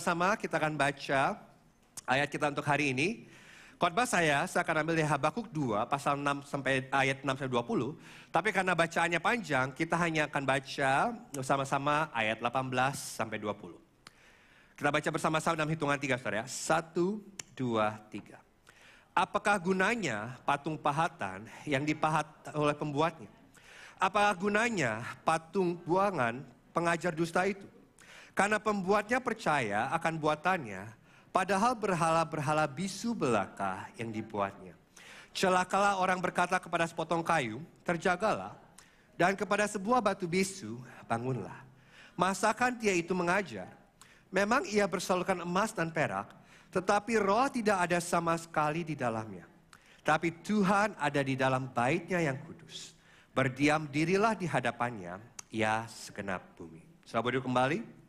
Sama kita akan baca ayat kita untuk hari ini. Khotbah saya, saya akan ambil di Habakuk 2 pasal 6 sampai ayat 6 sampai 20. Tapi karena bacaannya panjang, kita hanya akan baca sama sama ayat 18 sampai 20. Kita baca bersama-sama dalam hitungan tiga, saudara ya. Satu, dua, tiga. Apakah gunanya patung pahatan yang dipahat oleh pembuatnya? Apakah gunanya patung buangan pengajar dusta itu? Karena pembuatnya percaya akan buatannya, padahal berhala-berhala bisu belaka yang dibuatnya. Celakalah orang berkata kepada sepotong kayu, terjagalah, dan kepada sebuah batu bisu, bangunlah. Masakan dia itu mengajar, memang ia bersalurkan emas dan perak, tetapi roh tidak ada sama sekali di dalamnya. Tapi Tuhan ada di dalam baitnya yang kudus. Berdiam dirilah di hadapannya, ya segenap bumi. Sahabat kembali.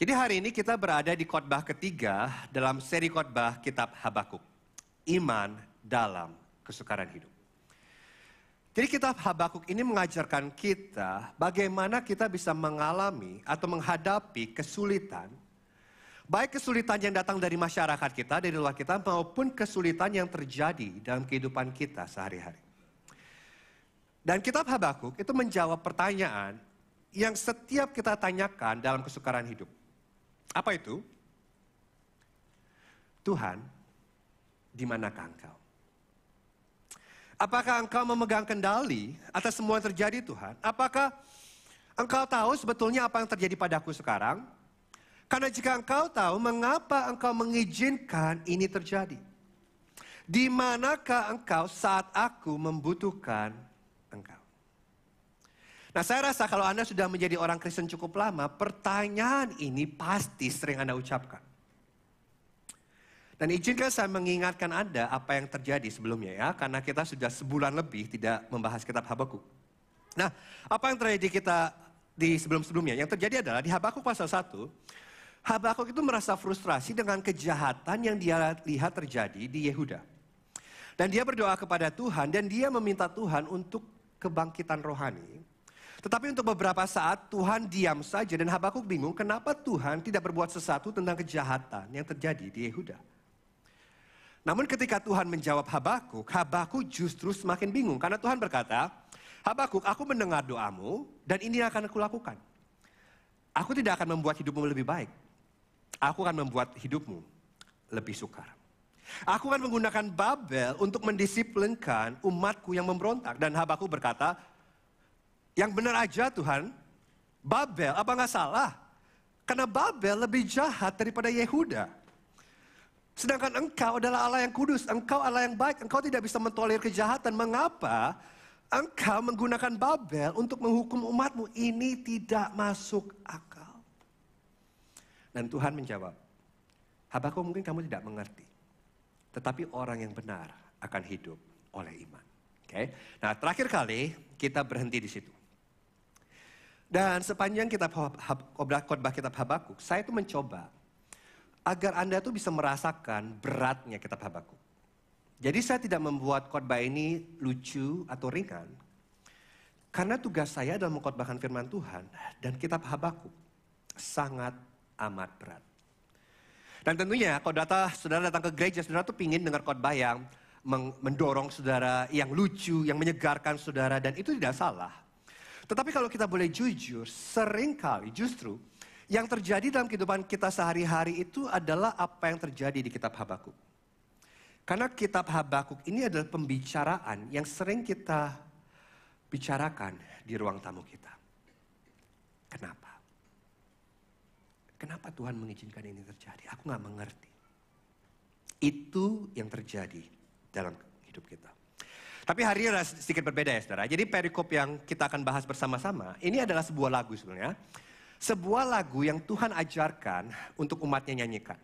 Jadi hari ini kita berada di khotbah ketiga dalam seri khotbah kitab Habakuk. Iman dalam kesukaran hidup. Jadi kitab Habakuk ini mengajarkan kita bagaimana kita bisa mengalami atau menghadapi kesulitan baik kesulitan yang datang dari masyarakat kita, dari luar kita, maupun kesulitan yang terjadi dalam kehidupan kita sehari-hari. Dan kitab Habakuk itu menjawab pertanyaan yang setiap kita tanyakan dalam kesukaran hidup. Apa itu? Tuhan, di manakah engkau? Apakah engkau memegang kendali atas semua yang terjadi Tuhan? Apakah engkau tahu sebetulnya apa yang terjadi padaku sekarang? Karena jika engkau tahu mengapa engkau mengizinkan ini terjadi. Di manakah engkau saat aku membutuhkan Nah saya rasa kalau Anda sudah menjadi orang Kristen cukup lama, pertanyaan ini pasti sering Anda ucapkan. Dan izinkan saya mengingatkan Anda apa yang terjadi sebelumnya ya, karena kita sudah sebulan lebih tidak membahas kitab Habakuk. Nah, apa yang terjadi kita di sebelum-sebelumnya? Yang terjadi adalah di Habakuk pasal 1, Habakuk itu merasa frustrasi dengan kejahatan yang dia lihat terjadi di Yehuda. Dan dia berdoa kepada Tuhan dan dia meminta Tuhan untuk kebangkitan rohani tetapi untuk beberapa saat Tuhan diam saja dan Habakuk bingung kenapa Tuhan tidak berbuat sesuatu tentang kejahatan yang terjadi di Yehuda. Namun ketika Tuhan menjawab Habakuk, Habakuk justru semakin bingung karena Tuhan berkata, Habakuk aku mendengar doamu dan ini akan aku lakukan. Aku tidak akan membuat hidupmu lebih baik. Aku akan membuat hidupmu lebih sukar. Aku akan menggunakan Babel untuk mendisiplinkan umatku yang memberontak. Dan Habakuk berkata, yang benar aja Tuhan, Babel apa nggak salah? Karena Babel lebih jahat daripada Yehuda. Sedangkan engkau adalah Allah yang kudus, engkau Allah yang baik, engkau tidak bisa mentolerir kejahatan. Mengapa engkau menggunakan Babel untuk menghukum umatmu? Ini tidak masuk akal. Dan Tuhan menjawab, Habakuk mungkin kamu tidak mengerti. Tetapi orang yang benar akan hidup oleh iman. Oke. Okay? Nah, terakhir kali kita berhenti di situ. Dan sepanjang kitab khotbah kitab Habakuk, saya itu mencoba agar Anda tuh bisa merasakan beratnya kitab Habakuk. Jadi saya tidak membuat khotbah ini lucu atau ringan. Karena tugas saya adalah mengkhotbahkan firman Tuhan dan kitab Habakuk sangat amat berat. Dan tentunya kalau data saudara datang ke gereja, saudara tuh pingin dengar khotbah yang mendorong saudara, yang lucu, yang menyegarkan saudara dan itu tidak salah. Tetapi kalau kita boleh jujur, seringkali justru yang terjadi dalam kehidupan kita sehari-hari itu adalah apa yang terjadi di kitab Habakuk. Karena kitab Habakuk ini adalah pembicaraan yang sering kita bicarakan di ruang tamu kita. Kenapa? Kenapa Tuhan mengizinkan ini terjadi? Aku nggak mengerti. Itu yang terjadi dalam hidup kita. Tapi hari ini sedikit berbeda ya saudara. Jadi perikop yang kita akan bahas bersama-sama, ini adalah sebuah lagu sebenarnya. Sebuah lagu yang Tuhan ajarkan untuk umatnya nyanyikan.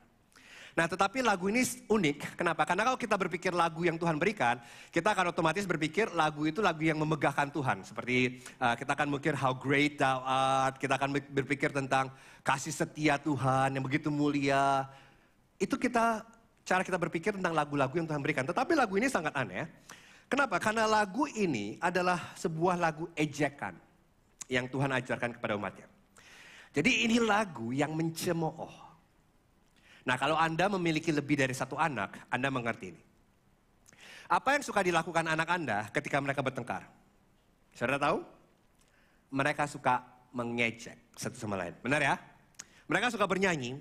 Nah tetapi lagu ini unik, kenapa? Karena kalau kita berpikir lagu yang Tuhan berikan, kita akan otomatis berpikir lagu itu lagu yang memegahkan Tuhan. Seperti uh, kita akan mikir how great thou art, kita akan berpikir tentang kasih setia Tuhan yang begitu mulia. Itu kita cara kita berpikir tentang lagu-lagu yang Tuhan berikan. Tetapi lagu ini sangat aneh. Kenapa? Karena lagu ini adalah sebuah lagu ejekan yang Tuhan ajarkan kepada umatnya. Jadi ini lagu yang mencemooh. Nah kalau Anda memiliki lebih dari satu anak, Anda mengerti ini. Apa yang suka dilakukan anak Anda ketika mereka bertengkar? Saudara tahu? Mereka suka mengejek satu sama lain. Benar ya? Mereka suka bernyanyi,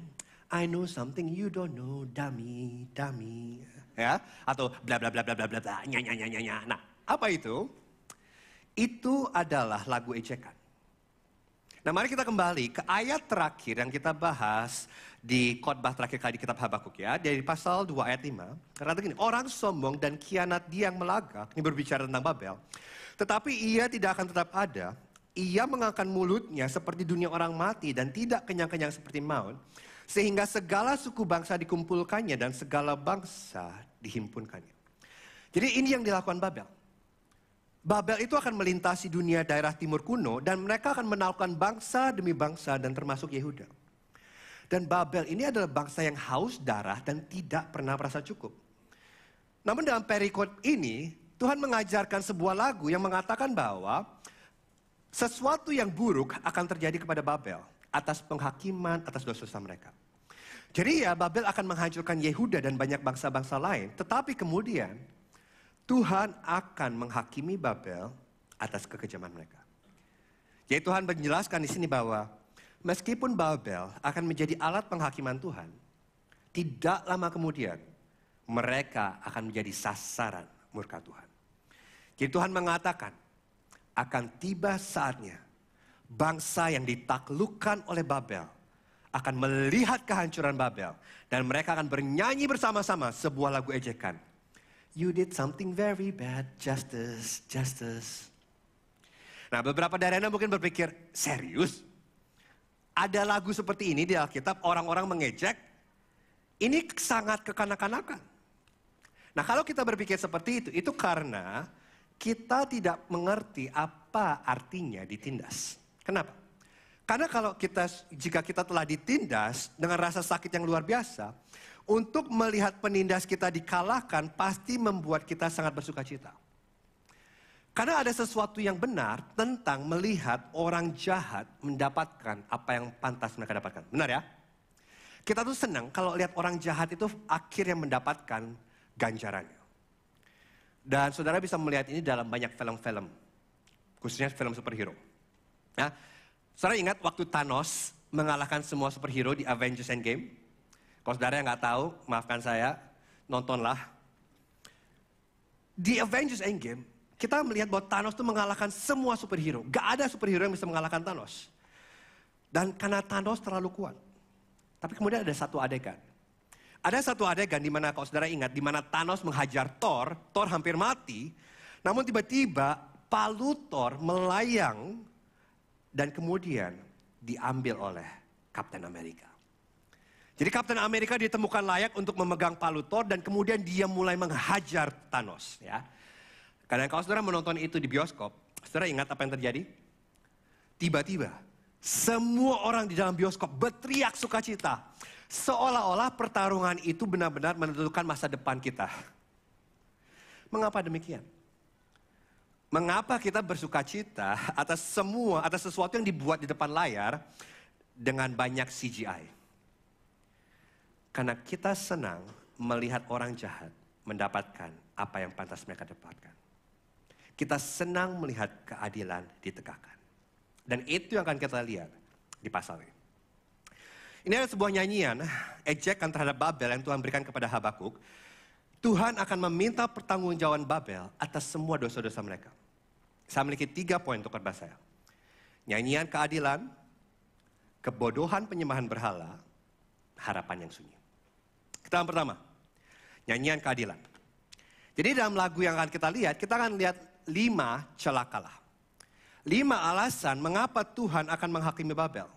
I know something you don't know, dummy, dummy ya atau bla bla bla bla bla bla bla nya nya nya nya. Nah, apa itu? Itu adalah lagu ejekan. Nah, mari kita kembali ke ayat terakhir yang kita bahas di khotbah terakhir kali di kitab Habakuk ya, dari pasal 2 ayat 5. Karena begini, orang sombong dan kianat dia yang melagak, ini berbicara tentang Babel. Tetapi ia tidak akan tetap ada, ia mengangkat mulutnya seperti dunia orang mati dan tidak kenyang-kenyang seperti maut. Sehingga segala suku bangsa dikumpulkannya dan segala bangsa dihimpunkannya. Jadi ini yang dilakukan Babel. Babel itu akan melintasi dunia daerah timur kuno dan mereka akan menaklukkan bangsa demi bangsa dan termasuk Yehuda. Dan Babel ini adalah bangsa yang haus darah dan tidak pernah merasa cukup. Namun dalam perikop ini, Tuhan mengajarkan sebuah lagu yang mengatakan bahwa sesuatu yang buruk akan terjadi kepada Babel atas penghakiman atas dosa-dosa mereka. Jadi ya Babel akan menghancurkan Yehuda dan banyak bangsa-bangsa lain. Tetapi kemudian Tuhan akan menghakimi Babel atas kekejaman mereka. Jadi Tuhan menjelaskan di sini bahwa meskipun Babel akan menjadi alat penghakiman Tuhan, tidak lama kemudian mereka akan menjadi sasaran murka Tuhan. Jadi Tuhan mengatakan akan tiba saatnya bangsa yang ditaklukkan oleh Babel akan melihat kehancuran Babel dan mereka akan bernyanyi bersama-sama sebuah lagu ejekan. You did something very bad, justice, justice. Nah, beberapa dari Anda mungkin berpikir, serius? Ada lagu seperti ini di Alkitab, orang-orang mengejek. Ini sangat kekanak-kanakan. Nah, kalau kita berpikir seperti itu, itu karena kita tidak mengerti apa artinya ditindas. Kenapa? Karena kalau kita jika kita telah ditindas dengan rasa sakit yang luar biasa, untuk melihat penindas kita dikalahkan pasti membuat kita sangat bersuka cita. Karena ada sesuatu yang benar tentang melihat orang jahat mendapatkan apa yang pantas mereka dapatkan. Benar ya? Kita tuh senang kalau lihat orang jahat itu akhirnya mendapatkan ganjarannya. Dan saudara bisa melihat ini dalam banyak film-film. Khususnya film superhero. Nah, Saudara ingat waktu Thanos mengalahkan semua superhero di Avengers Endgame? Kalau saudara yang nggak tahu, maafkan saya, nontonlah. Di Avengers Endgame, kita melihat bahwa Thanos itu mengalahkan semua superhero. Gak ada superhero yang bisa mengalahkan Thanos. Dan karena Thanos terlalu kuat. Tapi kemudian ada satu adegan. Ada satu adegan di mana kalau saudara ingat, di mana Thanos menghajar Thor, Thor hampir mati. Namun tiba-tiba palu Thor melayang dan kemudian diambil oleh Kapten Amerika. Jadi Kapten Amerika ditemukan layak untuk memegang palu Thor dan kemudian dia mulai menghajar Thanos. Ya. Kadang kalau saudara menonton itu di bioskop, saudara ingat apa yang terjadi? Tiba-tiba semua orang di dalam bioskop berteriak sukacita. Seolah-olah pertarungan itu benar-benar menentukan masa depan kita. Mengapa demikian? Mengapa kita bersuka cita atas semua, atas sesuatu yang dibuat di depan layar dengan banyak CGI? Karena kita senang melihat orang jahat mendapatkan apa yang pantas mereka dapatkan. Kita senang melihat keadilan ditegakkan. Dan itu yang akan kita lihat di pasal ini. Ini adalah sebuah nyanyian, ejekan terhadap Babel yang Tuhan berikan kepada Habakuk. Tuhan akan meminta pertanggungjawaban Babel atas semua dosa-dosa mereka. Saya memiliki tiga poin untuk khotbah saya. Nyanyian keadilan, kebodohan penyembahan berhala, harapan yang sunyi. Kita yang pertama, nyanyian keadilan. Jadi dalam lagu yang akan kita lihat, kita akan lihat lima celakalah. Lima alasan mengapa Tuhan akan menghakimi Babel.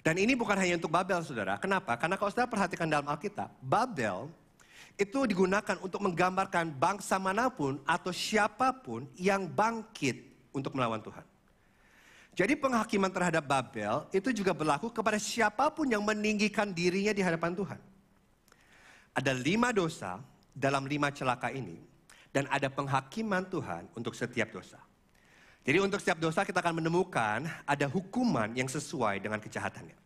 Dan ini bukan hanya untuk Babel, saudara. Kenapa? Karena kalau saudara perhatikan dalam Alkitab, Babel itu digunakan untuk menggambarkan bangsa manapun atau siapapun yang bangkit untuk melawan Tuhan. Jadi penghakiman terhadap Babel itu juga berlaku kepada siapapun yang meninggikan dirinya di hadapan Tuhan. Ada lima dosa dalam lima celaka ini dan ada penghakiman Tuhan untuk setiap dosa. Jadi untuk setiap dosa kita akan menemukan ada hukuman yang sesuai dengan kejahatannya.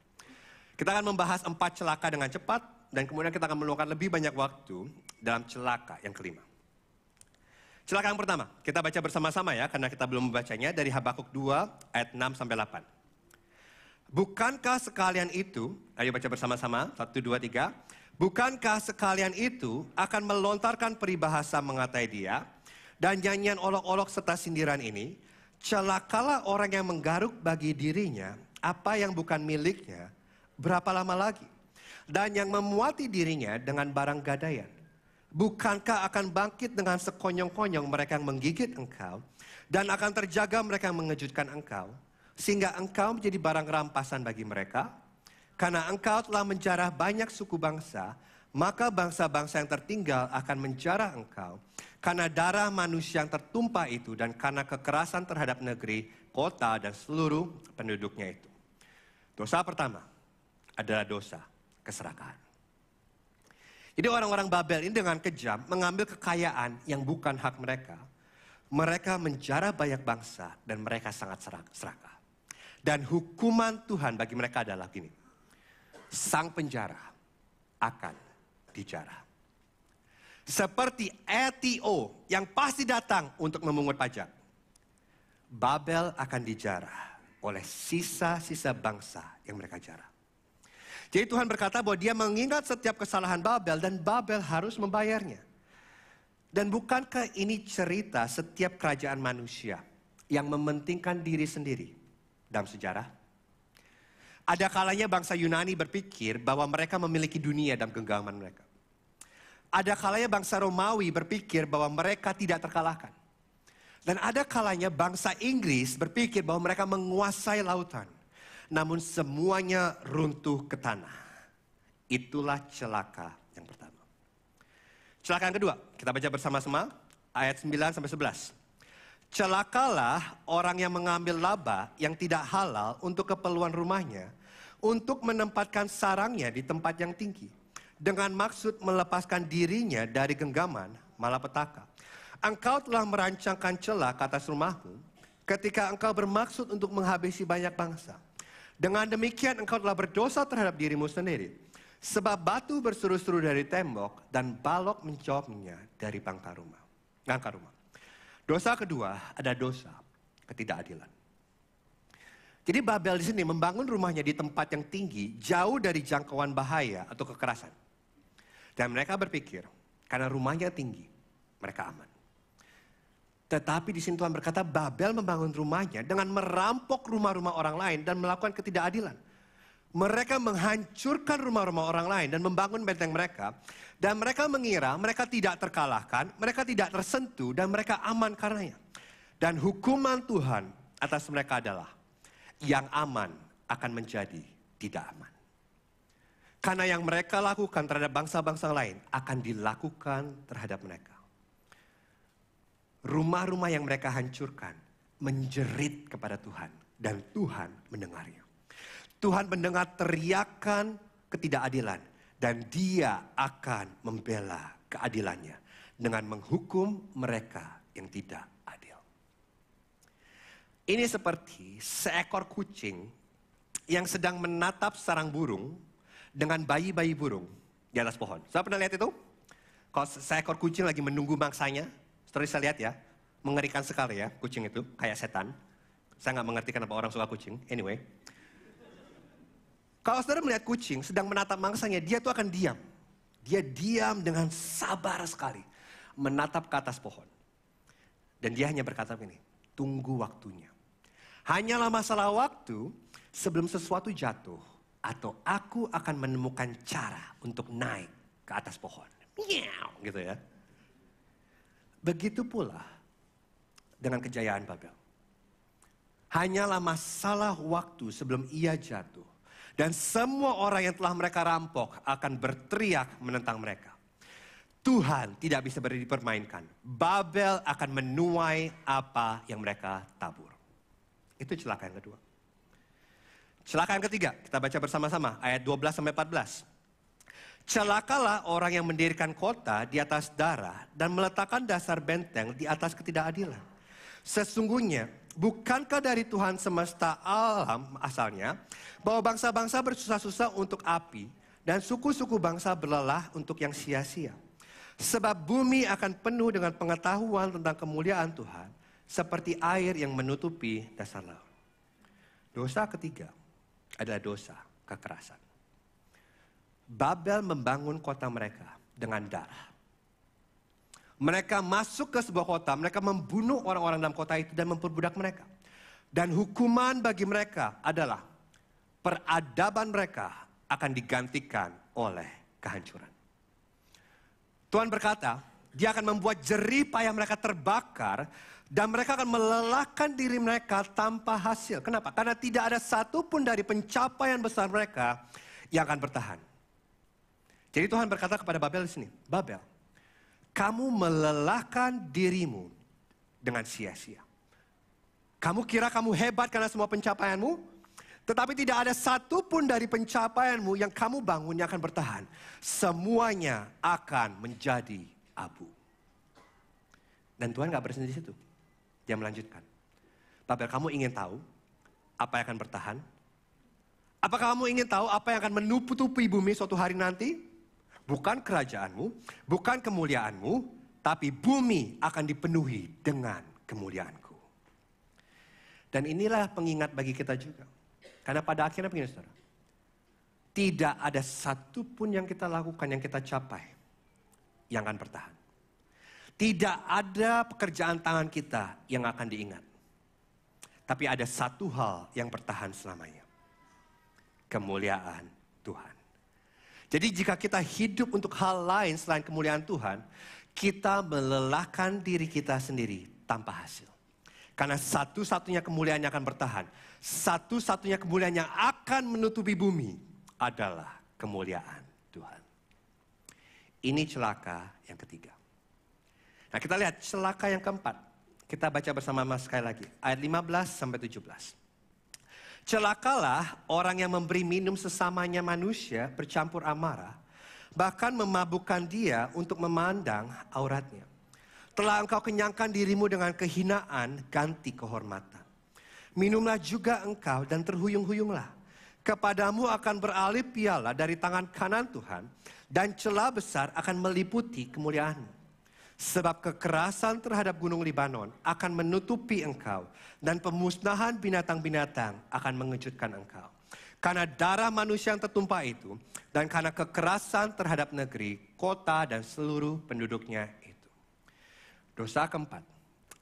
Kita akan membahas empat celaka dengan cepat, dan kemudian kita akan meluangkan lebih banyak waktu dalam celaka yang kelima. Celaka yang pertama, kita baca bersama-sama ya, karena kita belum membacanya dari Habakuk 2 ayat 6 sampai 8. Bukankah sekalian itu, ayo baca bersama-sama, 1, 2, 3. Bukankah sekalian itu akan melontarkan peribahasa mengatai dia, dan nyanyian olok-olok serta sindiran ini, celakalah orang yang menggaruk bagi dirinya apa yang bukan miliknya, berapa lama lagi? dan yang memuati dirinya dengan barang gadaian. Bukankah akan bangkit dengan sekonyong-konyong mereka yang menggigit engkau, dan akan terjaga mereka yang mengejutkan engkau, sehingga engkau menjadi barang rampasan bagi mereka? Karena engkau telah menjarah banyak suku bangsa, maka bangsa-bangsa yang tertinggal akan menjarah engkau. Karena darah manusia yang tertumpah itu dan karena kekerasan terhadap negeri, kota, dan seluruh penduduknya itu. Dosa pertama adalah dosa keserakahan. Jadi orang-orang Babel ini dengan kejam mengambil kekayaan yang bukan hak mereka. Mereka menjarah banyak bangsa dan mereka sangat seraka. Dan hukuman Tuhan bagi mereka adalah gini. Sang penjara akan dijarah. Seperti ETO yang pasti datang untuk memungut pajak. Babel akan dijarah oleh sisa-sisa bangsa yang mereka jarah. Jadi Tuhan berkata bahwa dia mengingat setiap kesalahan Babel dan Babel harus membayarnya. Dan bukankah ini cerita setiap kerajaan manusia yang mementingkan diri sendiri dalam sejarah? Ada kalanya bangsa Yunani berpikir bahwa mereka memiliki dunia dalam genggaman mereka. Ada kalanya bangsa Romawi berpikir bahwa mereka tidak terkalahkan. Dan ada kalanya bangsa Inggris berpikir bahwa mereka menguasai lautan namun semuanya runtuh ke tanah. Itulah celaka yang pertama. Celaka yang kedua, kita baca bersama-sama ayat 9 sampai 11. Celakalah orang yang mengambil laba yang tidak halal untuk keperluan rumahnya, untuk menempatkan sarangnya di tempat yang tinggi, dengan maksud melepaskan dirinya dari genggaman malapetaka. Engkau telah merancangkan celah ke atas rumahmu, ketika engkau bermaksud untuk menghabisi banyak bangsa. Dengan demikian engkau telah berdosa terhadap dirimu sendiri. Sebab batu berseru-seru dari tembok dan balok mencobanya dari bangka rumah. Bangka rumah. Dosa kedua ada dosa ketidakadilan. Jadi Babel di sini membangun rumahnya di tempat yang tinggi, jauh dari jangkauan bahaya atau kekerasan. Dan mereka berpikir, karena rumahnya tinggi, mereka aman. Tetapi di sini Tuhan berkata Babel membangun rumahnya dengan merampok rumah-rumah orang lain dan melakukan ketidakadilan. Mereka menghancurkan rumah-rumah orang lain dan membangun benteng mereka. Dan mereka mengira mereka tidak terkalahkan, mereka tidak tersentuh dan mereka aman karenanya. Dan hukuman Tuhan atas mereka adalah yang aman akan menjadi tidak aman. Karena yang mereka lakukan terhadap bangsa-bangsa lain akan dilakukan terhadap mereka rumah-rumah yang mereka hancurkan menjerit kepada Tuhan dan Tuhan mendengarnya. Tuhan mendengar teriakan ketidakadilan dan dia akan membela keadilannya dengan menghukum mereka yang tidak adil. Ini seperti seekor kucing yang sedang menatap sarang burung dengan bayi-bayi burung di atas pohon. Saya pernah lihat itu? Kalau seekor kucing lagi menunggu mangsanya, Terus saya lihat ya, mengerikan sekali ya kucing itu, kayak setan. Saya nggak mengerti kenapa orang suka kucing. Anyway, kalau saudara melihat kucing sedang menatap mangsanya, dia tuh akan diam. Dia diam dengan sabar sekali. Menatap ke atas pohon. Dan dia hanya berkata begini, tunggu waktunya. Hanyalah masalah waktu sebelum sesuatu jatuh. Atau aku akan menemukan cara untuk naik ke atas pohon. Miau, gitu ya. Begitu pula dengan kejayaan Babel. Hanyalah masalah waktu sebelum ia jatuh. Dan semua orang yang telah mereka rampok akan berteriak menentang mereka. Tuhan tidak bisa dipermainkan. Babel akan menuai apa yang mereka tabur. Itu celaka yang kedua. Celaka yang ketiga, kita baca bersama-sama ayat 12 sampai 14. Celakalah orang yang mendirikan kota di atas darah dan meletakkan dasar benteng di atas ketidakadilan. Sesungguhnya, bukankah dari Tuhan semesta alam asalnya bahwa bangsa-bangsa bersusah-susah untuk api dan suku-suku bangsa berlelah untuk yang sia-sia. Sebab bumi akan penuh dengan pengetahuan tentang kemuliaan Tuhan seperti air yang menutupi dasar laut. Dosa ketiga adalah dosa kekerasan. Babel membangun kota mereka dengan darah. Mereka masuk ke sebuah kota, mereka membunuh orang-orang dalam kota itu dan memperbudak mereka. Dan hukuman bagi mereka adalah peradaban mereka akan digantikan oleh kehancuran. Tuhan berkata, dia akan membuat jerih payah mereka terbakar dan mereka akan melelahkan diri mereka tanpa hasil. Kenapa? Karena tidak ada satupun dari pencapaian besar mereka yang akan bertahan. Jadi Tuhan berkata kepada Babel di sini, Babel, kamu melelahkan dirimu dengan sia-sia. Kamu kira kamu hebat karena semua pencapaianmu, tetapi tidak ada satu pun dari pencapaianmu yang kamu bangunnya akan bertahan. Semuanya akan menjadi abu. Dan Tuhan gak berhenti di situ. Dia melanjutkan. Babel, kamu ingin tahu apa yang akan bertahan? Apakah kamu ingin tahu apa yang akan menutupi bumi suatu hari nanti? bukan kerajaanmu, bukan kemuliaanmu, tapi bumi akan dipenuhi dengan kemuliaanku. Dan inilah pengingat bagi kita juga. Karena pada akhirnya begini saudara, tidak ada satu pun yang kita lakukan, yang kita capai, yang akan bertahan. Tidak ada pekerjaan tangan kita yang akan diingat. Tapi ada satu hal yang bertahan selamanya. Kemuliaan jadi jika kita hidup untuk hal lain selain kemuliaan Tuhan, kita melelahkan diri kita sendiri tanpa hasil. Karena satu-satunya kemuliaan yang akan bertahan, satu-satunya kemuliaan yang akan menutupi bumi adalah kemuliaan Tuhan. Ini celaka yang ketiga. Nah kita lihat celaka yang keempat. Kita baca bersama-sama sekali lagi. Ayat 15 sampai 17. Celakalah orang yang memberi minum sesamanya manusia bercampur amarah, bahkan memabukkan dia untuk memandang auratnya. Telah engkau kenyangkan dirimu dengan kehinaan, ganti kehormatan. Minumlah juga engkau dan terhuyung-huyunglah. Kepadamu akan beralih piala dari tangan kanan Tuhan, dan celah besar akan meliputi kemuliaanmu. Sebab kekerasan terhadap gunung Libanon akan menutupi engkau. Dan pemusnahan binatang-binatang akan mengejutkan engkau. Karena darah manusia yang tertumpah itu. Dan karena kekerasan terhadap negeri, kota, dan seluruh penduduknya itu. Dosa keempat,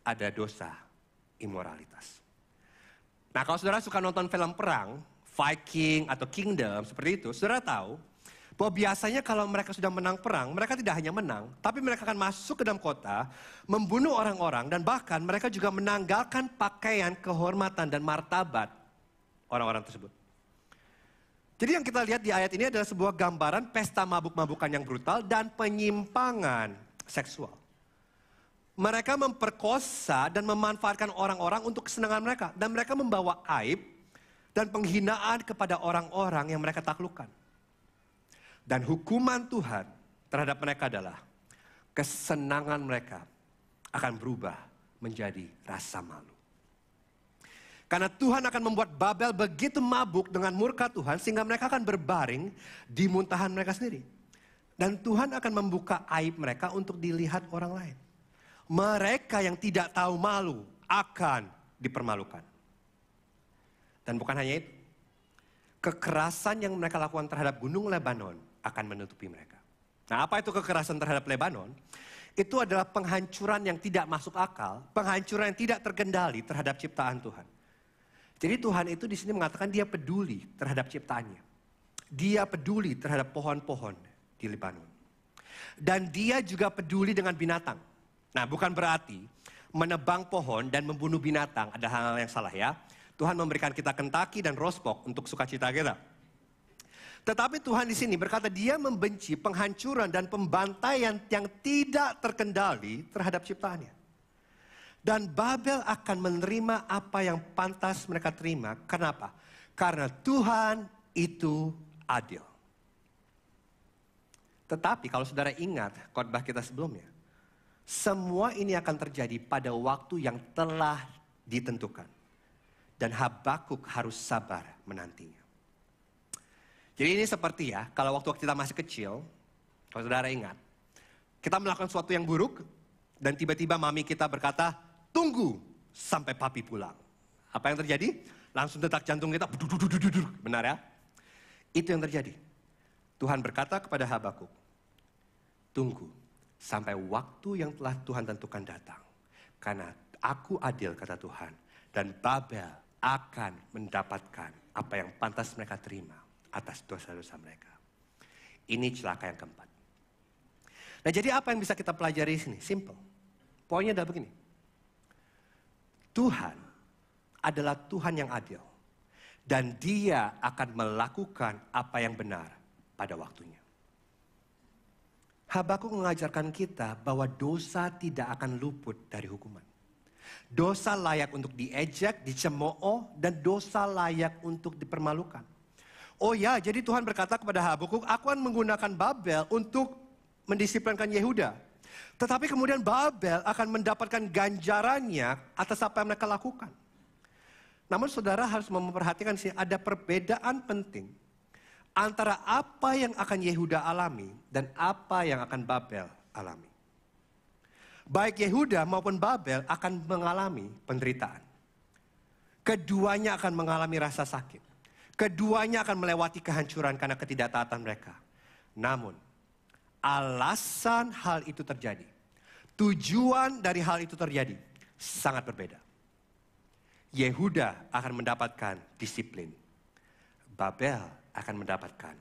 ada dosa imoralitas. Nah kalau saudara suka nonton film perang, Viking atau Kingdom seperti itu, saudara tahu bahwa biasanya kalau mereka sudah menang perang, mereka tidak hanya menang, tapi mereka akan masuk ke dalam kota, membunuh orang-orang, dan bahkan mereka juga menanggalkan pakaian, kehormatan, dan martabat orang-orang tersebut. Jadi yang kita lihat di ayat ini adalah sebuah gambaran pesta mabuk-mabukan yang brutal dan penyimpangan seksual. Mereka memperkosa dan memanfaatkan orang-orang untuk kesenangan mereka. Dan mereka membawa aib dan penghinaan kepada orang-orang yang mereka taklukan. Dan hukuman Tuhan terhadap mereka adalah kesenangan mereka akan berubah menjadi rasa malu. Karena Tuhan akan membuat Babel begitu mabuk dengan murka Tuhan sehingga mereka akan berbaring di muntahan mereka sendiri. Dan Tuhan akan membuka aib mereka untuk dilihat orang lain. Mereka yang tidak tahu malu akan dipermalukan. Dan bukan hanya itu. Kekerasan yang mereka lakukan terhadap gunung Lebanon akan menutupi mereka. Nah, apa itu kekerasan terhadap Lebanon? Itu adalah penghancuran yang tidak masuk akal, penghancuran yang tidak terkendali terhadap ciptaan Tuhan. Jadi Tuhan itu di sini mengatakan dia peduli terhadap ciptaannya. Dia peduli terhadap pohon-pohon di Lebanon. Dan dia juga peduli dengan binatang. Nah, bukan berarti menebang pohon dan membunuh binatang adalah hal-hal yang salah ya. Tuhan memberikan kita Kentaki dan Rosbok untuk sukacita kita. Tetapi Tuhan di sini berkata dia membenci penghancuran dan pembantaian yang tidak terkendali terhadap ciptaannya. Dan Babel akan menerima apa yang pantas mereka terima. Kenapa? Karena Tuhan itu adil. Tetapi kalau saudara ingat khotbah kita sebelumnya, semua ini akan terjadi pada waktu yang telah ditentukan. Dan Habakuk harus sabar menantinya. Jadi ini seperti ya, kalau waktu kita masih kecil, kalau saudara ingat, kita melakukan sesuatu yang buruk, dan tiba-tiba mami kita berkata, tunggu sampai papi pulang. Apa yang terjadi? Langsung detak jantung kita, benar ya? Itu yang terjadi. Tuhan berkata kepada Habakuk, tunggu sampai waktu yang telah Tuhan tentukan datang. Karena aku adil, kata Tuhan, dan Babel akan mendapatkan apa yang pantas mereka terima atas dosa-dosa mereka. Ini celaka yang keempat. Nah jadi apa yang bisa kita pelajari di sini? Simple. Poinnya adalah begini. Tuhan adalah Tuhan yang adil. Dan dia akan melakukan apa yang benar pada waktunya. Habaku mengajarkan kita bahwa dosa tidak akan luput dari hukuman. Dosa layak untuk diejek, dicemooh, dan dosa layak untuk dipermalukan. Oh ya, jadi Tuhan berkata kepada Habakuk, aku akan menggunakan Babel untuk mendisiplinkan Yehuda. Tetapi kemudian Babel akan mendapatkan ganjarannya atas apa yang mereka lakukan. Namun saudara harus memperhatikan sih ada perbedaan penting antara apa yang akan Yehuda alami dan apa yang akan Babel alami. Baik Yehuda maupun Babel akan mengalami penderitaan. Keduanya akan mengalami rasa sakit. Keduanya akan melewati kehancuran karena ketidaktaatan mereka. Namun, alasan hal itu terjadi, tujuan dari hal itu terjadi sangat berbeda. Yehuda akan mendapatkan disiplin. Babel akan mendapatkan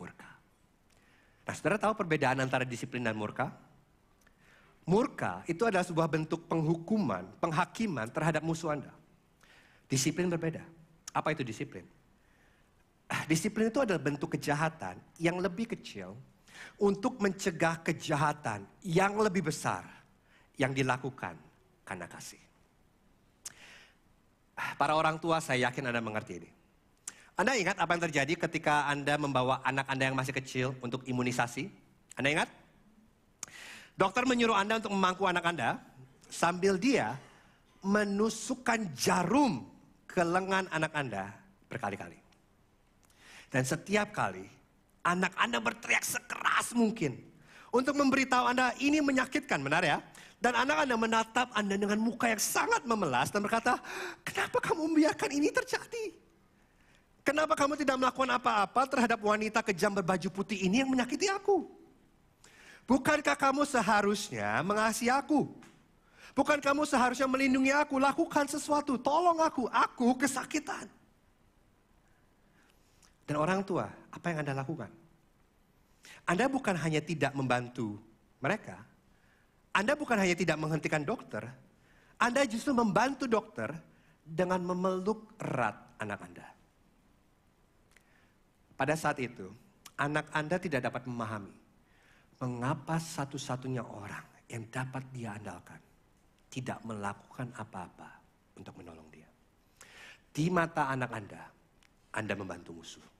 murka. Nah, saudara tahu perbedaan antara disiplin dan murka? Murka itu adalah sebuah bentuk penghukuman, penghakiman terhadap musuh Anda. Disiplin berbeda. Apa itu disiplin? Ah, disiplin itu adalah bentuk kejahatan yang lebih kecil untuk mencegah kejahatan yang lebih besar yang dilakukan karena kasih. Ah, para orang tua saya yakin Anda mengerti ini. Anda ingat apa yang terjadi ketika Anda membawa anak Anda yang masih kecil untuk imunisasi? Anda ingat? Dokter menyuruh Anda untuk memangku anak Anda sambil dia menusukkan jarum ke lengan anak Anda berkali-kali. Dan setiap kali anak Anda berteriak sekeras mungkin untuk memberitahu Anda ini menyakitkan, benar ya? Dan anak Anda menatap Anda dengan muka yang sangat memelas dan berkata, kenapa kamu membiarkan ini terjadi? Kenapa kamu tidak melakukan apa-apa terhadap wanita kejam berbaju putih ini yang menyakiti aku? Bukankah kamu seharusnya mengasihi aku? Bukan kamu seharusnya melindungi aku, lakukan sesuatu, tolong aku, aku kesakitan dan orang tua, apa yang Anda lakukan? Anda bukan hanya tidak membantu mereka, Anda bukan hanya tidak menghentikan dokter, Anda justru membantu dokter dengan memeluk erat anak Anda. Pada saat itu, anak Anda tidak dapat memahami mengapa satu-satunya orang yang dapat dia andalkan tidak melakukan apa-apa untuk menolong dia. Di mata anak Anda, Anda membantu musuh.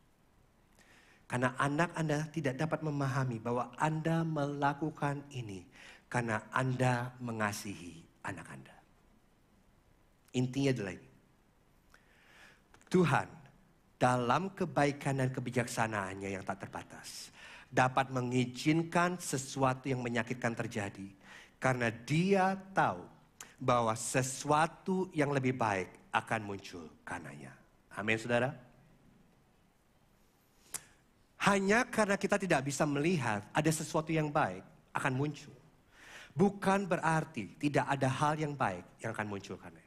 Karena anak Anda tidak dapat memahami bahwa Anda melakukan ini karena Anda mengasihi anak Anda. Intinya adalah ini. Tuhan dalam kebaikan dan kebijaksanaannya yang tak terbatas dapat mengizinkan sesuatu yang menyakitkan terjadi karena dia tahu bahwa sesuatu yang lebih baik akan muncul karenanya. Amin saudara. Hanya karena kita tidak bisa melihat ada sesuatu yang baik akan muncul. Bukan berarti tidak ada hal yang baik yang akan muncul karena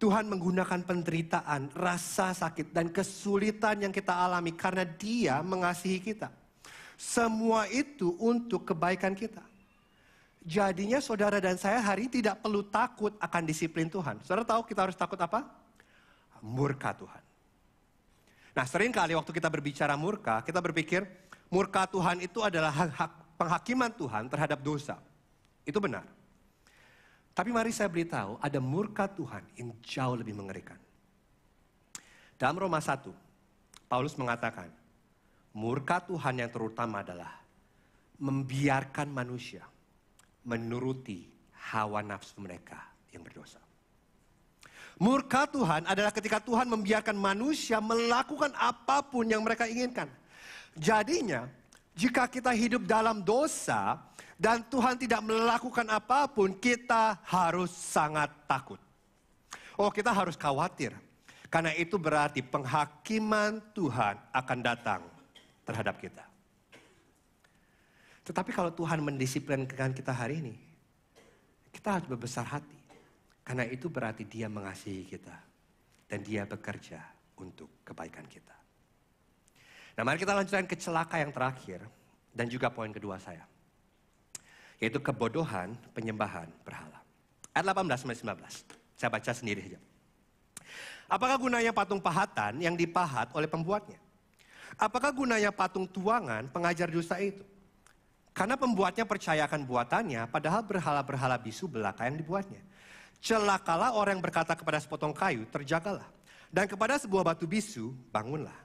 Tuhan menggunakan penderitaan, rasa sakit, dan kesulitan yang kita alami karena Dia mengasihi kita. Semua itu untuk kebaikan kita. Jadinya saudara dan saya hari tidak perlu takut akan disiplin Tuhan. Saudara tahu kita harus takut apa? Murka Tuhan. Nah sering kali waktu kita berbicara murka, kita berpikir murka Tuhan itu adalah hak, penghakiman Tuhan terhadap dosa. Itu benar. Tapi mari saya beritahu, ada murka Tuhan yang jauh lebih mengerikan. Dalam Roma 1, Paulus mengatakan, murka Tuhan yang terutama adalah membiarkan manusia menuruti hawa nafsu mereka yang berdosa. Murka Tuhan adalah ketika Tuhan membiarkan manusia melakukan apapun yang mereka inginkan. Jadinya, jika kita hidup dalam dosa dan Tuhan tidak melakukan apapun, kita harus sangat takut. Oh, kita harus khawatir. Karena itu berarti penghakiman Tuhan akan datang terhadap kita. Tetapi kalau Tuhan mendisiplinkan kita hari ini, kita harus berbesar hati. Karena itu berarti dia mengasihi kita. Dan dia bekerja untuk kebaikan kita. Nah mari kita lanjutkan ke celaka yang terakhir. Dan juga poin kedua saya. Yaitu kebodohan penyembahan berhala. Ayat 18 19. Saya baca sendiri saja. Apakah gunanya patung pahatan yang dipahat oleh pembuatnya? Apakah gunanya patung tuangan pengajar dosa itu? Karena pembuatnya percayakan buatannya, padahal berhala-berhala bisu belaka yang dibuatnya. Celakalah orang yang berkata kepada sepotong kayu, terjagalah. Dan kepada sebuah batu bisu, bangunlah.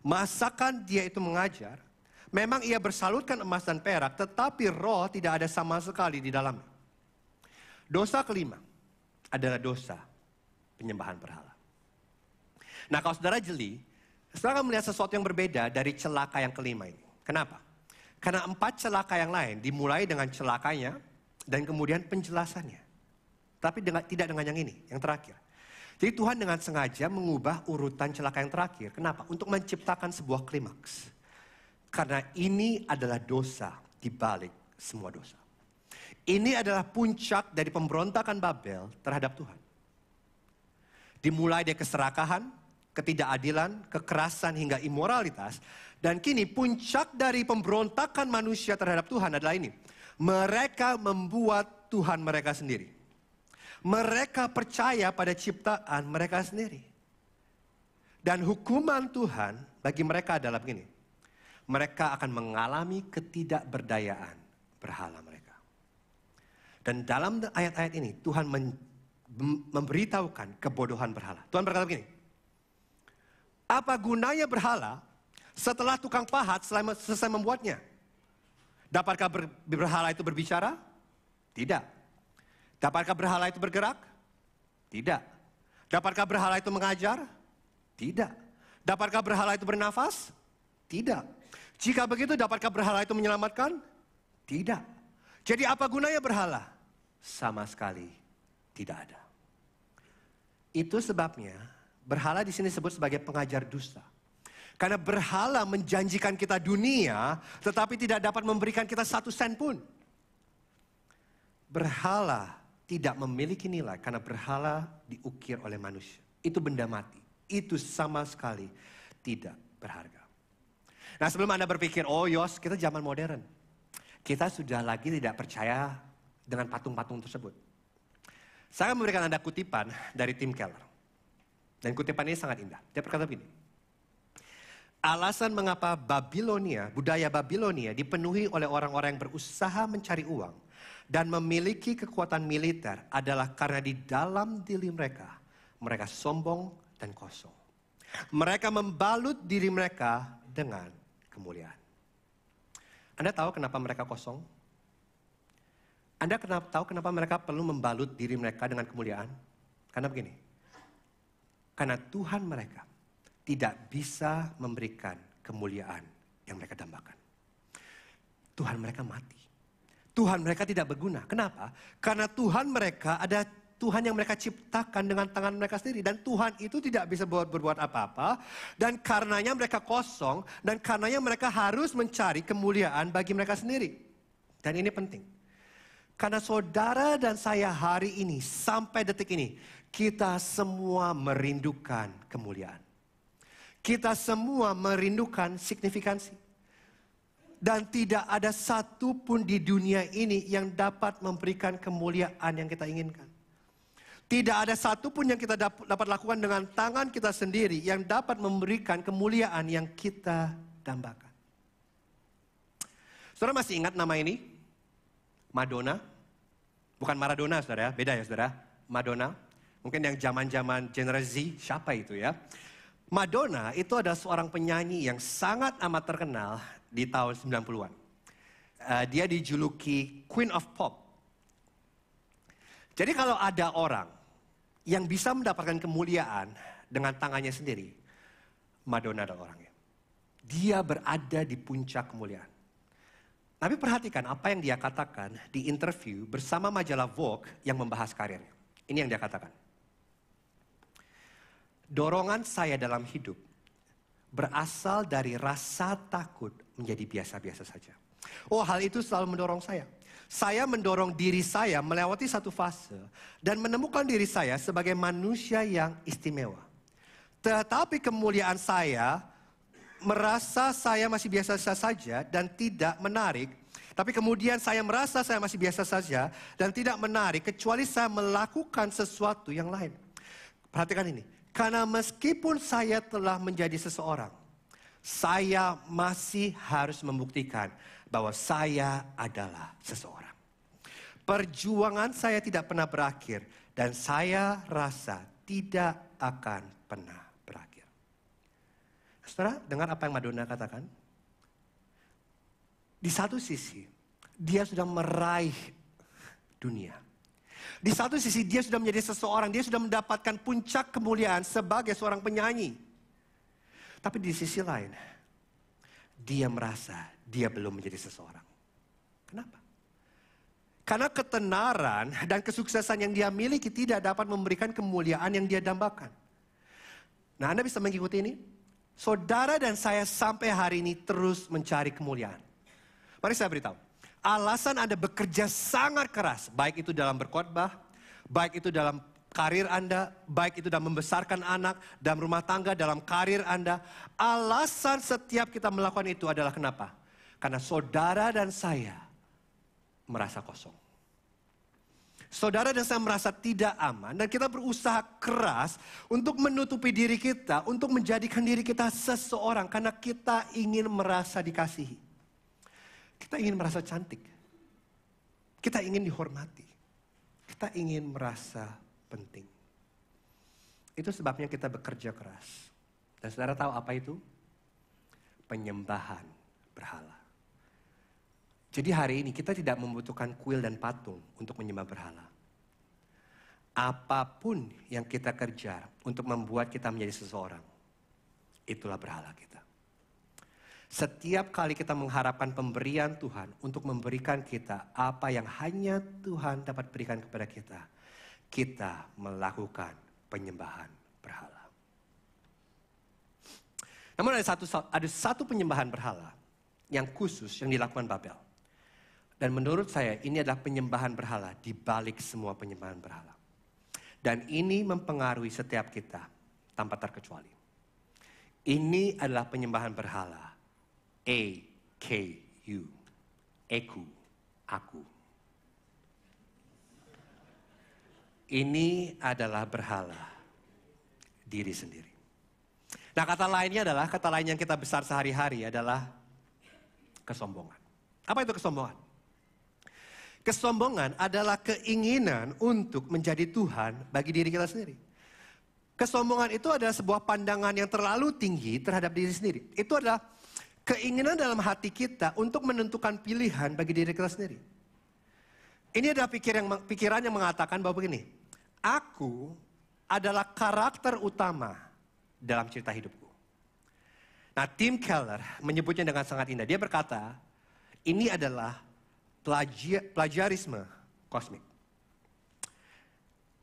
Masakan dia itu mengajar, memang ia bersalutkan emas dan perak, tetapi roh tidak ada sama sekali di dalamnya. Dosa kelima adalah dosa penyembahan berhala. Nah kalau saudara jeli, saudara akan melihat sesuatu yang berbeda dari celaka yang kelima ini. Kenapa? Karena empat celaka yang lain dimulai dengan celakanya dan kemudian penjelasannya. Tapi dengan, tidak dengan yang ini, yang terakhir. Jadi Tuhan dengan sengaja mengubah urutan celaka yang terakhir. Kenapa? Untuk menciptakan sebuah klimaks. Karena ini adalah dosa di balik semua dosa. Ini adalah puncak dari pemberontakan Babel terhadap Tuhan. Dimulai dari keserakahan, ketidakadilan, kekerasan hingga imoralitas. Dan kini puncak dari pemberontakan manusia terhadap Tuhan adalah ini. Mereka membuat Tuhan mereka sendiri. Mereka percaya pada ciptaan mereka sendiri. Dan hukuman Tuhan bagi mereka adalah begini. Mereka akan mengalami ketidakberdayaan berhala mereka. Dan dalam ayat-ayat ini Tuhan memberitahukan kebodohan berhala. Tuhan berkata begini. Apa gunanya berhala setelah tukang pahat selesai membuatnya? Dapatkah berhala itu berbicara? Tidak. Dapatkah berhala itu bergerak? Tidak. Dapatkah berhala itu mengajar? Tidak. Dapatkah berhala itu bernafas? Tidak. Jika begitu, dapatkah berhala itu menyelamatkan? Tidak. Jadi apa gunanya berhala? Sama sekali tidak ada. Itu sebabnya berhala di sini disebut sebagai pengajar dusta. Karena berhala menjanjikan kita dunia, tetapi tidak dapat memberikan kita satu sen pun. Berhala tidak memiliki nilai karena berhala diukir oleh manusia. Itu benda mati. Itu sama sekali tidak berharga. Nah sebelum Anda berpikir, oh Yos kita zaman modern. Kita sudah lagi tidak percaya dengan patung-patung tersebut. Saya memberikan Anda kutipan dari Tim Keller. Dan kutipan ini sangat indah. Dia berkata begini, Alasan mengapa Babilonia, budaya Babilonia dipenuhi oleh orang-orang yang berusaha mencari uang dan memiliki kekuatan militer adalah karena di dalam diri mereka, mereka sombong dan kosong. Mereka membalut diri mereka dengan kemuliaan. Anda tahu kenapa mereka kosong? Anda kenapa, tahu kenapa mereka perlu membalut diri mereka dengan kemuliaan? Karena begini, karena Tuhan mereka tidak bisa memberikan kemuliaan yang mereka dambakan. Tuhan mereka mati. Tuhan mereka tidak berguna. Kenapa? Karena Tuhan mereka ada Tuhan yang mereka ciptakan dengan tangan mereka sendiri. Dan Tuhan itu tidak bisa buat berbuat apa-apa. Dan karenanya mereka kosong. Dan karenanya mereka harus mencari kemuliaan bagi mereka sendiri. Dan ini penting. Karena saudara dan saya hari ini sampai detik ini. Kita semua merindukan kemuliaan. Kita semua merindukan signifikansi dan tidak ada satu pun di dunia ini yang dapat memberikan kemuliaan yang kita inginkan. Tidak ada satu pun yang kita dapat lakukan dengan tangan kita sendiri yang dapat memberikan kemuliaan yang kita dambakan. Saudara masih ingat nama ini? Madonna? Bukan Maradona, saudara ya. Beda ya, saudara. Madonna. Mungkin yang zaman-zaman generasi siapa itu ya. Madonna itu ada seorang penyanyi yang sangat amat terkenal di tahun 90-an. Uh, eh, dia dijuluki Queen of Pop. Jadi kalau ada orang yang bisa mendapatkan kemuliaan dengan tangannya sendiri, Madonna adalah orangnya. Dia berada di puncak kemuliaan. Tapi perhatikan apa yang dia katakan di interview bersama majalah Vogue yang membahas karirnya. Ini yang dia katakan. Dorongan saya dalam hidup berasal dari rasa takut menjadi biasa-biasa saja. Oh, hal itu selalu mendorong saya. Saya mendorong diri saya melewati satu fase dan menemukan diri saya sebagai manusia yang istimewa. Tetapi kemuliaan saya merasa saya masih biasa-biasa saja dan tidak menarik. Tapi kemudian saya merasa saya masih biasa saja dan tidak menarik kecuali saya melakukan sesuatu yang lain. Perhatikan ini. Karena meskipun saya telah menjadi seseorang, saya masih harus membuktikan bahwa saya adalah seseorang. Perjuangan saya tidak pernah berakhir dan saya rasa tidak akan pernah berakhir. Saudara, dengar apa yang Madonna katakan? Di satu sisi, dia sudah meraih dunia. Di satu sisi dia sudah menjadi seseorang, dia sudah mendapatkan puncak kemuliaan sebagai seorang penyanyi. Tapi di sisi lain, dia merasa dia belum menjadi seseorang. Kenapa? Karena ketenaran dan kesuksesan yang dia miliki tidak dapat memberikan kemuliaan yang dia dambakan. Nah, Anda bisa mengikuti ini? Saudara dan saya sampai hari ini terus mencari kemuliaan. Mari saya beritahu. Alasan Anda bekerja sangat keras, baik itu dalam berkhotbah, baik itu dalam karir Anda, baik itu dalam membesarkan anak, dalam rumah tangga, dalam karir Anda. Alasan setiap kita melakukan itu adalah kenapa? Karena saudara dan saya merasa kosong. Saudara dan saya merasa tidak aman dan kita berusaha keras untuk menutupi diri kita, untuk menjadikan diri kita seseorang karena kita ingin merasa dikasihi. Kita ingin merasa cantik. Kita ingin dihormati. Kita ingin merasa penting. Itu sebabnya kita bekerja keras. Dan saudara tahu apa itu? Penyembahan berhala. Jadi hari ini kita tidak membutuhkan kuil dan patung untuk menyembah berhala. Apapun yang kita kerja untuk membuat kita menjadi seseorang, itulah berhala kita. Setiap kali kita mengharapkan pemberian Tuhan untuk memberikan kita apa yang hanya Tuhan dapat berikan kepada kita, kita melakukan penyembahan berhala. Namun ada satu ada satu penyembahan berhala yang khusus yang dilakukan Babel. Dan menurut saya ini adalah penyembahan berhala di balik semua penyembahan berhala. Dan ini mempengaruhi setiap kita tanpa terkecuali. Ini adalah penyembahan berhala. a K U. Eku, aku. Ini adalah berhala diri sendiri. Nah kata lainnya adalah, kata lain yang kita besar sehari-hari adalah kesombongan. Apa itu kesombongan? Kesombongan adalah keinginan untuk menjadi Tuhan bagi diri kita sendiri. Kesombongan itu adalah sebuah pandangan yang terlalu tinggi terhadap diri sendiri. Itu adalah keinginan dalam hati kita untuk menentukan pilihan bagi diri kita sendiri. Ini adalah pikir yang, pikiran yang mengatakan bahwa begini, aku adalah karakter utama dalam cerita hidupku. Nah, Tim Keller menyebutnya dengan sangat indah. Dia berkata, ini adalah plagi plagiarisme kosmik.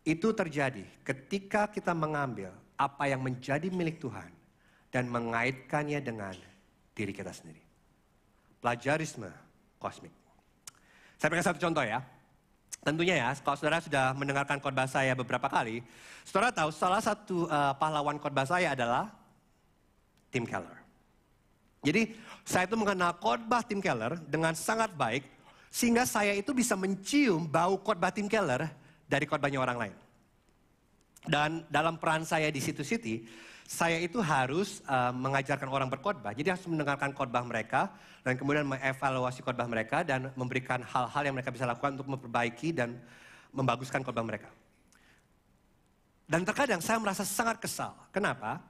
Itu terjadi ketika kita mengambil apa yang menjadi milik Tuhan dan mengaitkannya dengan diri kita sendiri. Plagiarisme kosmik. Saya berikan satu contoh ya. Tentunya ya, kalau saudara sudah mendengarkan khotbah saya beberapa kali, saudara tahu salah satu uh, pahlawan khotbah saya adalah Tim Keller. Jadi saya itu mengenal khotbah Tim Keller dengan sangat baik, sehingga saya itu bisa mencium bau khotbah Tim Keller dari khotbahnya orang lain. Dan dalam peran saya di situ City, saya itu harus uh, mengajarkan orang berkhotbah. Jadi harus mendengarkan khotbah mereka dan kemudian mengevaluasi khotbah mereka dan memberikan hal-hal yang mereka bisa lakukan untuk memperbaiki dan membaguskan khotbah mereka. Dan terkadang saya merasa sangat kesal. Kenapa?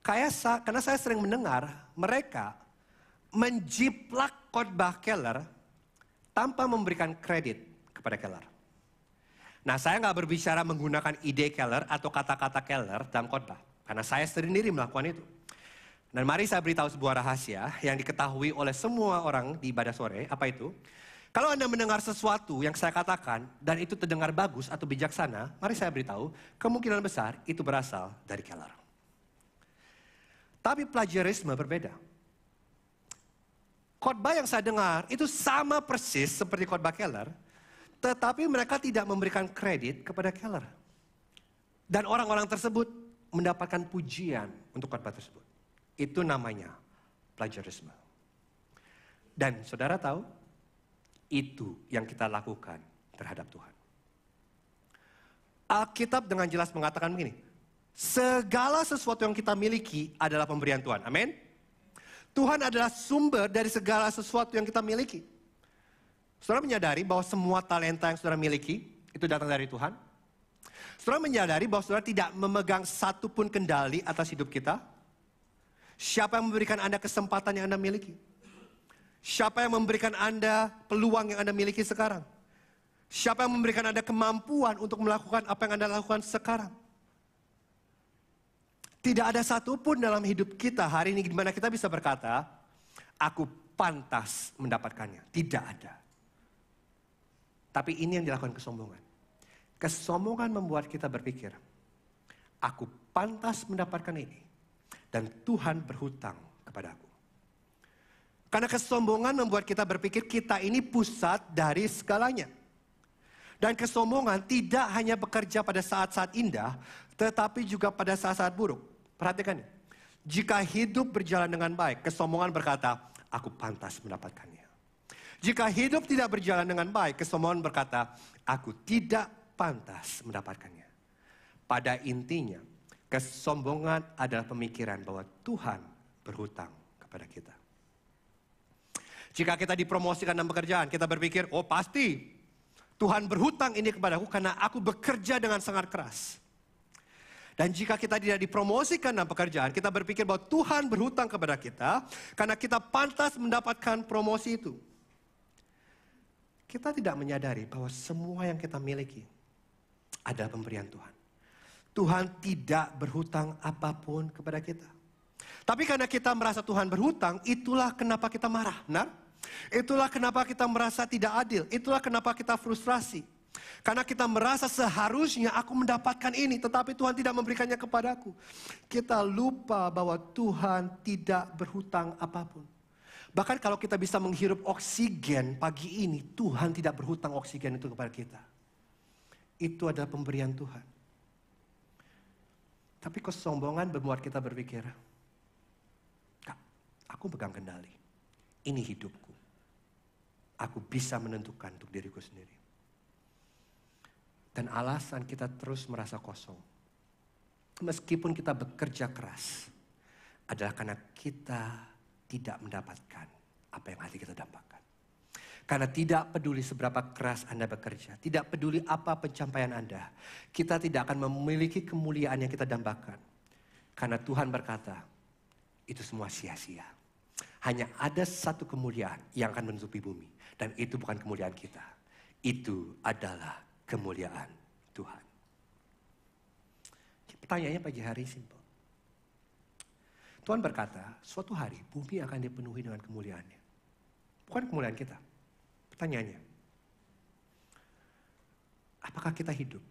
karena saya sering mendengar mereka menjiplak khotbah Keller tanpa memberikan kredit kepada Keller. Nah, saya nggak berbicara menggunakan ide Keller atau kata-kata Keller dalam khotbah. Karena saya sendiri melakukan itu. Dan mari saya beritahu sebuah rahasia yang diketahui oleh semua orang di ibadah sore. Apa itu? Kalau Anda mendengar sesuatu yang saya katakan dan itu terdengar bagus atau bijaksana, mari saya beritahu, kemungkinan besar itu berasal dari Keller. Tapi plagiarisme berbeda. Khotbah yang saya dengar itu sama persis seperti khotbah Keller, tetapi mereka tidak memberikan kredit kepada Keller. Dan orang-orang tersebut mendapatkan pujian untuk khotbah tersebut. Itu namanya plagiarisme. Dan saudara tahu, itu yang kita lakukan terhadap Tuhan. Alkitab dengan jelas mengatakan begini, segala sesuatu yang kita miliki adalah pemberian Tuhan. Amin. Tuhan adalah sumber dari segala sesuatu yang kita miliki. Saudara menyadari bahwa semua talenta yang saudara miliki itu datang dari Tuhan? Saudara menyadari bahwa saudara tidak memegang satu pun kendali atas hidup kita? Siapa yang memberikan Anda kesempatan yang Anda miliki? Siapa yang memberikan Anda peluang yang Anda miliki sekarang? Siapa yang memberikan Anda kemampuan untuk melakukan apa yang Anda lakukan sekarang? Tidak ada satupun dalam hidup kita hari ini dimana kita bisa berkata, aku pantas mendapatkannya. Tidak ada. Tapi ini yang dilakukan kesombongan. Kesombongan membuat kita berpikir, aku pantas mendapatkan ini dan Tuhan berhutang kepada aku. Karena kesombongan membuat kita berpikir kita ini pusat dari segalanya. Dan kesombongan tidak hanya bekerja pada saat-saat indah, tetapi juga pada saat-saat buruk. Perhatikan Jika hidup berjalan dengan baik, kesombongan berkata, aku pantas mendapatkannya. Jika hidup tidak berjalan dengan baik, kesombongan berkata, aku tidak pantas mendapatkannya. Pada intinya, kesombongan adalah pemikiran bahwa Tuhan berhutang kepada kita. Jika kita dipromosikan dalam pekerjaan, kita berpikir, oh pasti Tuhan berhutang ini kepadaku karena aku bekerja dengan sangat keras. Dan jika kita tidak dipromosikan dalam pekerjaan, kita berpikir bahwa Tuhan berhutang kepada kita karena kita pantas mendapatkan promosi itu. Kita tidak menyadari bahwa semua yang kita miliki adalah pemberian Tuhan. Tuhan tidak berhutang apapun kepada kita. Tapi karena kita merasa Tuhan berhutang, itulah kenapa kita marah. Benar? Itulah kenapa kita merasa tidak adil. Itulah kenapa kita frustrasi. Karena kita merasa seharusnya aku mendapatkan ini, tetapi Tuhan tidak memberikannya kepadaku. Kita lupa bahwa Tuhan tidak berhutang apapun. Bahkan kalau kita bisa menghirup oksigen pagi ini, Tuhan tidak berhutang oksigen itu kepada kita itu adalah pemberian Tuhan. Tapi kesombongan membuat kita berpikir, aku pegang kendali. Ini hidupku. Aku bisa menentukan untuk diriku sendiri. Dan alasan kita terus merasa kosong. Meskipun kita bekerja keras, adalah karena kita tidak mendapatkan apa yang hati kita dapat. Karena tidak peduli seberapa keras Anda bekerja, tidak peduli apa pencapaian Anda, kita tidak akan memiliki kemuliaan yang kita dambakan. Karena Tuhan berkata, itu semua sia-sia. Hanya ada satu kemuliaan yang akan menutupi bumi. Dan itu bukan kemuliaan kita. Itu adalah kemuliaan Tuhan. Pertanyaannya pagi hari simpel. Tuhan berkata, suatu hari bumi akan dipenuhi dengan kemuliaannya. Bukan kemuliaan kita. Pertanyaannya, apakah kita hidup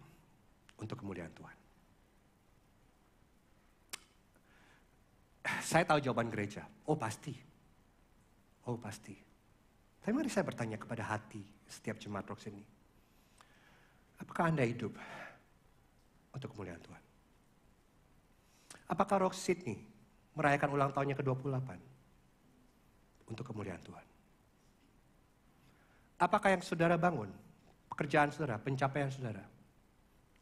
untuk kemuliaan Tuhan? Eh, saya tahu jawaban gereja, oh pasti, oh pasti. Tapi mari saya bertanya kepada hati setiap jemaat Roks ini. Apakah Anda hidup untuk kemuliaan Tuhan? Apakah Rock Sydney merayakan ulang tahunnya ke-28 untuk kemuliaan Tuhan? apakah yang saudara bangun, pekerjaan saudara, pencapaian saudara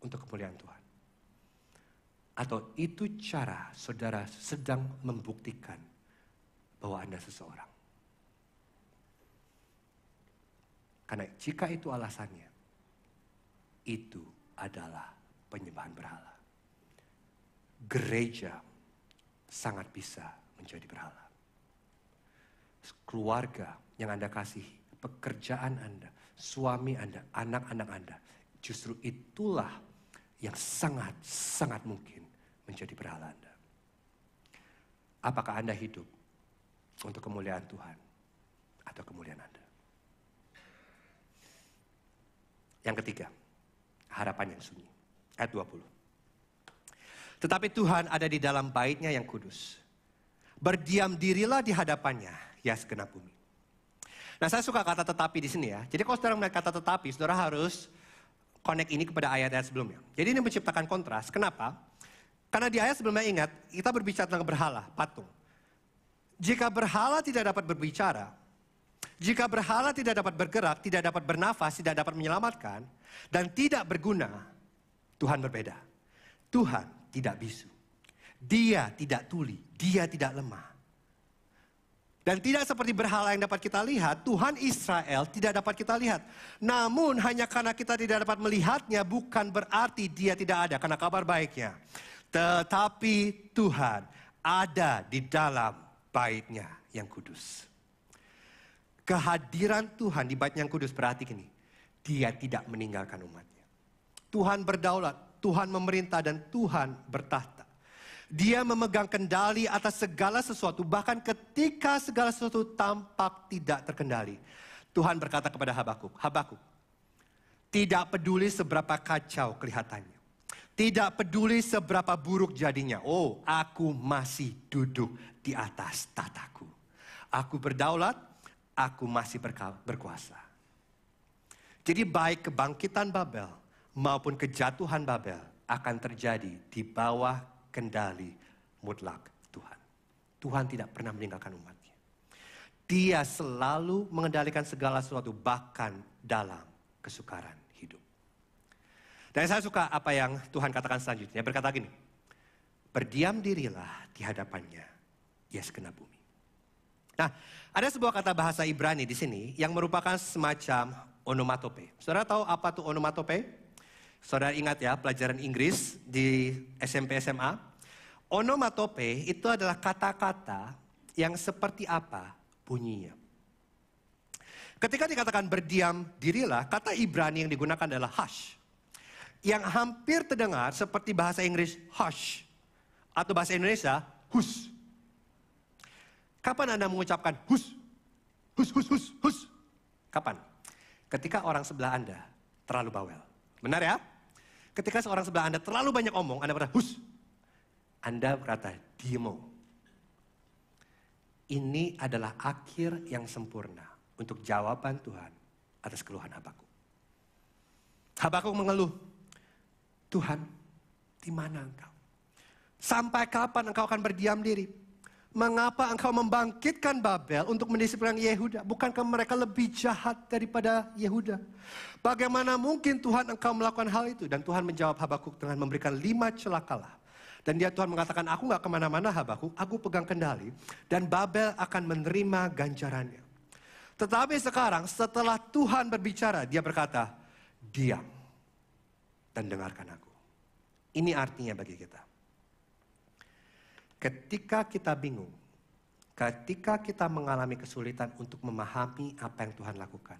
untuk kemuliaan Tuhan? Atau itu cara saudara sedang membuktikan bahwa Anda seseorang? Karena jika itu alasannya, itu adalah penyembahan berhala. Gereja sangat bisa menjadi berhala. Keluarga yang Anda kasihi pekerjaan Anda, suami Anda, anak-anak Anda. Justru itulah yang sangat-sangat mungkin menjadi berhala Anda. Apakah Anda hidup untuk kemuliaan Tuhan atau kemuliaan Anda? Yang ketiga, harapan yang sunyi. Ayat 20. Tetapi Tuhan ada di dalam baitnya yang kudus. Berdiam dirilah di hadapannya, ya segenap bumi. Nah saya suka kata tetapi di sini ya. Jadi kalau saudara melihat kata tetapi, saudara harus connect ini kepada ayat-ayat sebelumnya. Jadi ini menciptakan kontras. Kenapa? Karena di ayat sebelumnya ingat, kita berbicara tentang berhala, patung. Jika berhala tidak dapat berbicara, jika berhala tidak dapat bergerak, tidak dapat bernafas, tidak dapat menyelamatkan, dan tidak berguna, Tuhan berbeda. Tuhan tidak bisu. Dia tidak tuli, dia tidak lemah. Dan tidak seperti berhala yang dapat kita lihat, Tuhan Israel tidak dapat kita lihat. Namun hanya karena kita tidak dapat melihatnya bukan berarti dia tidak ada, karena kabar baiknya. Tetapi Tuhan ada di dalam baitnya yang kudus. Kehadiran Tuhan di bait yang kudus berarti gini, dia tidak meninggalkan umatnya. Tuhan berdaulat, Tuhan memerintah dan Tuhan bertahta. Dia memegang kendali atas segala sesuatu, bahkan ketika segala sesuatu tampak tidak terkendali. Tuhan berkata kepada Habakuk, Habakuk, tidak peduli seberapa kacau kelihatannya. Tidak peduli seberapa buruk jadinya. Oh, aku masih duduk di atas tataku. Aku berdaulat, aku masih berkuasa. Jadi baik kebangkitan Babel maupun kejatuhan Babel akan terjadi di bawah kendali mutlak Tuhan. Tuhan tidak pernah meninggalkan umatnya. Dia selalu mengendalikan segala sesuatu bahkan dalam kesukaran hidup. Dan saya suka apa yang Tuhan katakan selanjutnya. Berkata gini, berdiam dirilah di hadapannya, ia yes, sekena bumi. Nah, ada sebuah kata bahasa Ibrani di sini yang merupakan semacam onomatope. Saudara tahu apa tuh onomatope? Saudara ingat ya pelajaran Inggris di SMP SMA. Onomatope itu adalah kata-kata yang seperti apa bunyinya. Ketika dikatakan berdiam dirilah, kata Ibrani yang digunakan adalah hush. Yang hampir terdengar seperti bahasa Inggris hush. Atau bahasa Indonesia hus. Kapan Anda mengucapkan hus? Hus, hus, hus, hus. Kapan? Ketika orang sebelah Anda terlalu bawel. Benar ya? Ketika seorang sebelah Anda terlalu banyak omong, Anda berkata, hus. Anda berkata, diemo. Ini adalah akhir yang sempurna untuk jawaban Tuhan atas keluhan Habakuk. Habakuk mengeluh, Tuhan, di mana engkau? Sampai kapan engkau akan berdiam diri? mengapa engkau membangkitkan Babel untuk mendisiplinkan Yehuda? Bukankah mereka lebih jahat daripada Yehuda? Bagaimana mungkin Tuhan engkau melakukan hal itu? Dan Tuhan menjawab Habakuk dengan memberikan lima celakalah. Dan dia Tuhan mengatakan, aku gak kemana-mana Habakuk, aku pegang kendali. Dan Babel akan menerima ganjarannya. Tetapi sekarang setelah Tuhan berbicara, dia berkata, diam dan dengarkan aku. Ini artinya bagi kita. Ketika kita bingung, ketika kita mengalami kesulitan untuk memahami apa yang Tuhan lakukan,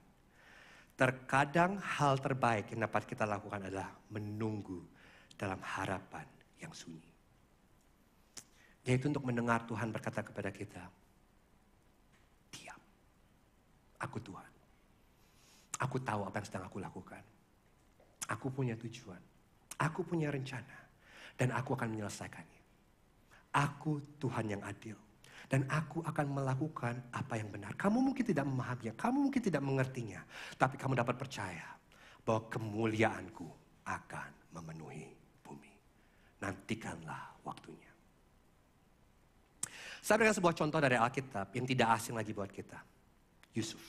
terkadang hal terbaik yang dapat kita lakukan adalah menunggu dalam harapan yang sunyi. Yaitu untuk mendengar Tuhan berkata kepada kita, diam, aku Tuhan. Aku tahu apa yang sedang aku lakukan. Aku punya tujuan, aku punya rencana, dan aku akan menyelesaikannya. Aku Tuhan yang adil. Dan aku akan melakukan apa yang benar. Kamu mungkin tidak memahaminya, kamu mungkin tidak mengertinya. Tapi kamu dapat percaya bahwa kemuliaanku akan memenuhi bumi. Nantikanlah waktunya. Saya berikan sebuah contoh dari Alkitab yang tidak asing lagi buat kita. Yusuf.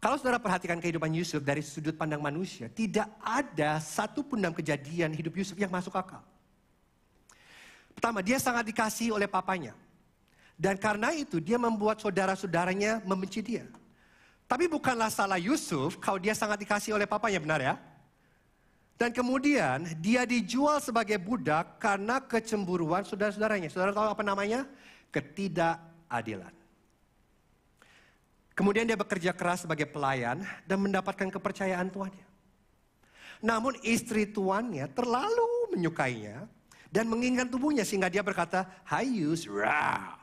Kalau saudara perhatikan kehidupan Yusuf dari sudut pandang manusia, tidak ada satu pun dalam kejadian hidup Yusuf yang masuk akal. Pertama, dia sangat dikasihi oleh papanya. Dan karena itu dia membuat saudara-saudaranya membenci dia. Tapi bukanlah salah Yusuf kalau dia sangat dikasihi oleh papanya, benar ya? Dan kemudian dia dijual sebagai budak karena kecemburuan saudara-saudaranya. Saudara tahu apa namanya? Ketidakadilan. Kemudian dia bekerja keras sebagai pelayan dan mendapatkan kepercayaan tuannya. Namun istri tuannya terlalu menyukainya dan menginginkan tubuhnya sehingga dia berkata, "Hai Yus, rah."